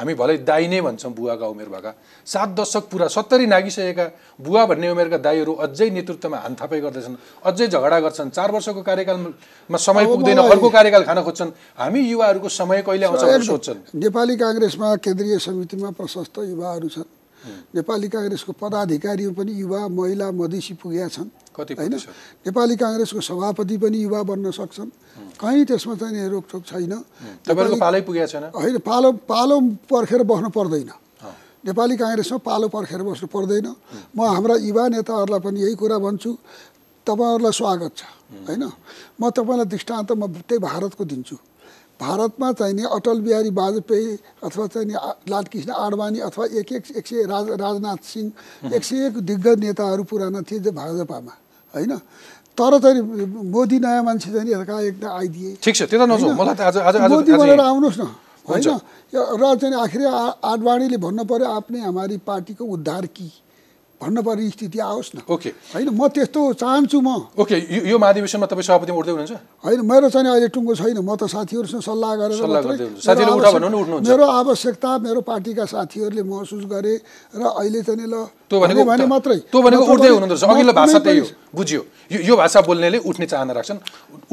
हामी भलै दाइ नै भन्छौँ बुवाका उमेर भएका सात दशक पुरा सत्तरी नागिसकेका बुवा भन्ने उमेरका दाईहरू अझै नेतृत्वमा हानथापाई गर्दैछन् अझै झगडा गर्छन् चार वर्षको कार्यकालमा समय पुग्दैन अर्को कार्यकाल खान खोज्छन् हामी युवाहरूको समय कहिले आउँछ सोध्छन् नेपाली काङ्ग्रेसमा केन्द्रीय समितिमा प्रशस्त युवाहरू छन् नेपाली काङ्ग्रेसको पदाधिकारी पनि युवा महिला मधेसी पुगेका छन् होइन नेपाली काङ्ग्रेसको सभापति पनि युवा बन्न सक्छन् कहीँ त्यसमा चाहिँ रोकटोक छैन होइन पालो पालो पर्खेर बस्नु पर्दैन नेपाली काङ्ग्रेसमा पालो पर्खेर बस्नु पर्दैन म हाम्रा युवा नेताहरूलाई पनि यही कुरा भन्छु तपाईँहरूलाई स्वागत छ होइन म तपाईँलाई दृष्टान्त म त्यही भारतको दिन्छु भारतमा चाहिने अटल बिहारी वाजपेयी अथवा चाहिने लालकृष्ण आडवाणी अथवा एक एक एक सय राज राजनाथ सिंह एक सय एक दिग्गज नेताहरू पुराना थिए भाजपामा होइन तर चाहिँ मोदी नयाँ मान्छे चाहिँ यता एकदम आइदिए ठिक छ त्यो त आज मोदी भनेर आउनुहोस् न होइन र चाहिँ आखिर आडवाणीले भन्नु पऱ्यो आफ्नै हाम्रो पार्टीको उद्धार कि भन्नुपर्ने स्थिति आओस् न ओके होइन म त्यस्तो चाहन्छु म ओके यो महाधिवेशनमा तपाईँ सभापति उठ्दै हुनुहुन्छ होइन मेरो चाहिँ अहिले टुङ्गो छैन म त साथीहरूसँग सल्लाह गरेर मेरो आवश्यकता मेरो पार्टीका साथीहरूले महसुस गरे र अहिले चाहिँ ल भने मात्रै त्यो भनेको उठ्दै हुनुहुँदो अघिल्लो भाषा त्यही हो बुझ्यो यो भाषा बोल्नेले उठ्ने चाहना राख्छन्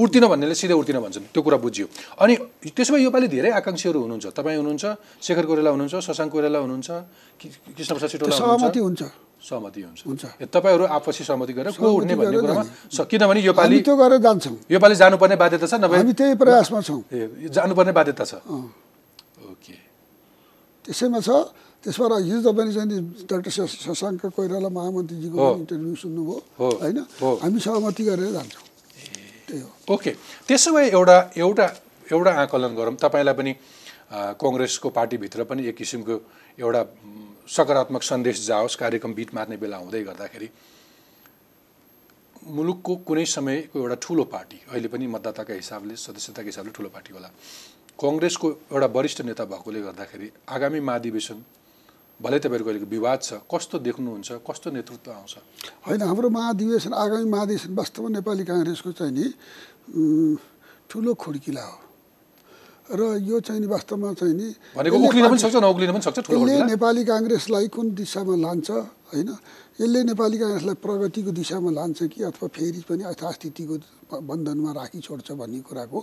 उठ्दिन भन्नेले सिधै उठ्दिन भन्छन् त्यो कुरा बुझियो अनि त्यसो भए योपालि धेरै आकाङ्क्षीहरू हुनुहुन्छ तपाईँ हुनुहुन्छ शेखर कोइराला हुनुहुन्छ शशाङ्क कोइराला हुनुहुन्छ कृष्ण प्रसाद सहमति हुनुहुन्छ सहमति हुन्छ तपाईँहरू आपसी सहमति गरेर को उठ्ने भन्ने कुरामा किनभने यो पालि त्यो गरेर जान्छौँ यो पालि जानुपर्ने बाध्यता छ नभए हामी त्यही प्रयासमा छौँ जानुपर्ने बाध्यता छ ओके त्यसैमा छ त्यसबाट हिजो तपाईँले चाहिँ डाक्टर शशाङ्क कोइराला महामन्त्रीजीको इन्टरभ्यू सुन्नुभयो होइन हामी सहमति गरेर जान्छौँ ए ओके त्यसो भए एउटा एउटा एउटा आकलन गरौँ तपाईँलाई पनि कङ्ग्रेसको पार्टीभित्र पनि एक किसिमको एउटा सकारात्मक सन्देश जाओस् कार्यक्रम बिट मार्ने बेला हुँदै गर्दाखेरि मुलुकको कुनै समयको एउटा ठुलो पार्टी अहिले पनि मतदाताका हिसाबले सदस्यताको हिसाबले ठुलो पार्टी होला कङ्ग्रेसको एउटा वरिष्ठ नेता भएकोले गर्दाखेरि आगामी महाधिवेशन भलै तपाईँहरूको अहिलेको विवाद छ कस्तो देख्नुहुन्छ कस्तो नेतृत्व आउँछ होइन हाम्रो महाधिवेशन आगामी महाधिवेशन वास्तवमा नेपाली काङ्ग्रेसको चाहिँ नि ठुलो खुड्किला हो र यो चाहिँ नि वास्तवमा चाहिँ नि यसले नेपाली काङ्ग्रेसलाई कुन दिशामा लान्छ होइन यसले नेपाली काङ्ग्रेसलाई प्रगतिको दिशामा लान्छ कि अथवा फेरि पनि यथास्थितिको बन्धनमा राखी छोड्छ भन्ने कुराको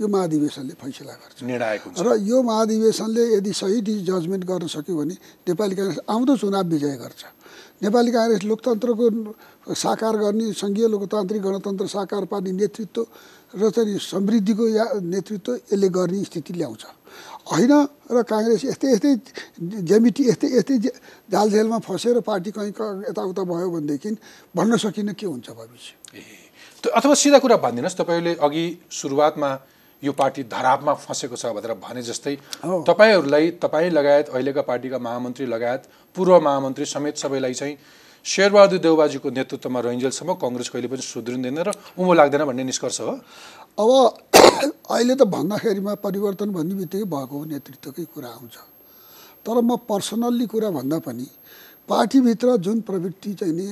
यो महाधिवेशनले फैसला गर्छ र यो महाधिवेशनले यदि सही जजमेन्ट गर्न सक्यो भने नेपाली काङ्ग्रेस आउँदो चुनाव विजय गर्छ नेपाली काङ्ग्रेस लोकतन्त्रको साकार गर्ने सङ्घीय लोकतान्त्रिक गणतन्त्र साकार पार्ने नेतृत्व र चाहिँ समृद्धिको या नेतृत्व यसले गर्ने स्थिति ल्याउँछ होइन र काङ्ग्रेस यस्तै यस्तै जेमिटी यस्तै यस्तै जालझेलमा फँसेर पार्टी कहीँ यताउता भयो भनेदेखि भन्न सकिनँ के हुन्छ भविष्य अथवा सिधा कुरा भनिदिनुहोस् तपाईँले अघि सुरुवातमा यो पार्टी धरापमा फँसेको छ भनेर भने जस्तै तपाईँहरूलाई तपाईँ लगायत अहिलेका पार्टीका महामन्त्री लगायत पूर्व महामन्त्री समेत सबैलाई चाहिँ शेरबहादुर देवबाजीको नेतृत्वमा रहन्जेलसम्म कङ्ग्रेस कहिले पनि सुध्रिँदैन र उमो लाग्दैन भन्ने निष्कर्ष हो अब अहिले त भन्दाखेरिमा परिवर्तन भन्ने बित्तिकै भएको नेतृत्वकै कुरा आउँछ तर म पर्सनल्ली कुरा भन्दा पनि पार्टीभित्र जुन प्रवृत्ति चाहिँ नि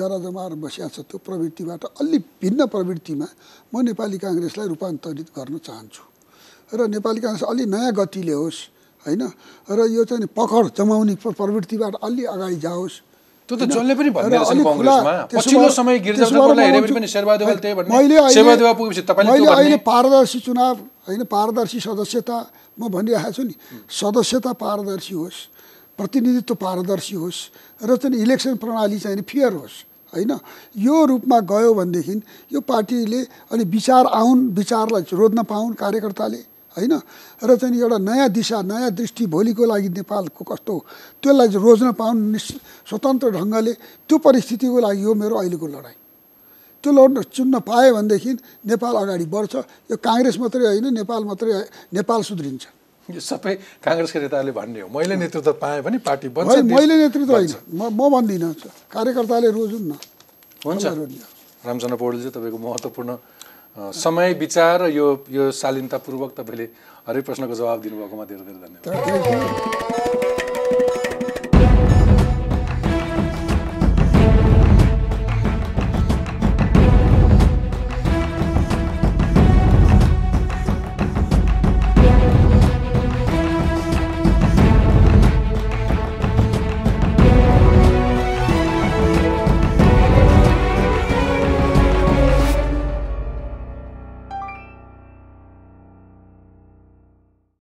जरा जमाएर बसिया छ त्यो प्रवृत्तिबाट अलि भिन्न प्रवृत्तिमा म नेपाली काङ्ग्रेसलाई रूपान्तरित गर्न चाहन्छु र नेपाली काङ्ग्रेस अलि नयाँ गतिले होस् होइन र यो चाहिँ पकड जमाउने प्रवृत्तिबाट अलि अगाडि जाओस् त्यो त जसले पनि मैले अहिले पारदर्शी चुनाव होइन पारदर्शी सदस्यता म भनिरहेको छु नि सदस्यता पारदर्शी होस् प्रतिनिधित्व पारदर्शी होस् र चाहिँ इलेक्सन प्रणाली चाहिँ फियर होस् होइन यो रूपमा गयो भनेदेखि यो पार्टीले अलिक विचार आउन् विचारलाई रोज्न पाउन् कार्यकर्ताले होइन र चाहिँ एउटा नयाँ दिशा नयाँ दृष्टि भोलिको लागि नेपालको कस्तो त्यसलाई रोज्न पाउनु निस् स्वतन्त्र ढङ्गले त्यो परिस्थितिको लागि हो मेरो अहिलेको लडाइँ त्यो लड्न चुन्न पायो भनेदेखि नेपाल अगाडि बढ्छ यो काङ्ग्रेस मात्रै होइन नेपाल मात्रै नेपाल सुध्रिन्छ यो सबै काङ्ग्रेसका नेताहरूले भन्ने हो मैले नेतृत्व पाएँ भने पार्टी बन्छ मैले नेतृत्व होइन म म भन्दिनँ कार्यकर्ताले रोजौँ न हुन्छ रामचन्द्र पौडेलजी तपाईँको महत्त्वपूर्ण समय विचार र यो यो शालीनतापूर्वक तपाईँले हरेक प्रश्नको जवाब दिनुभएकोमा धेरै धेरै धन्यवाद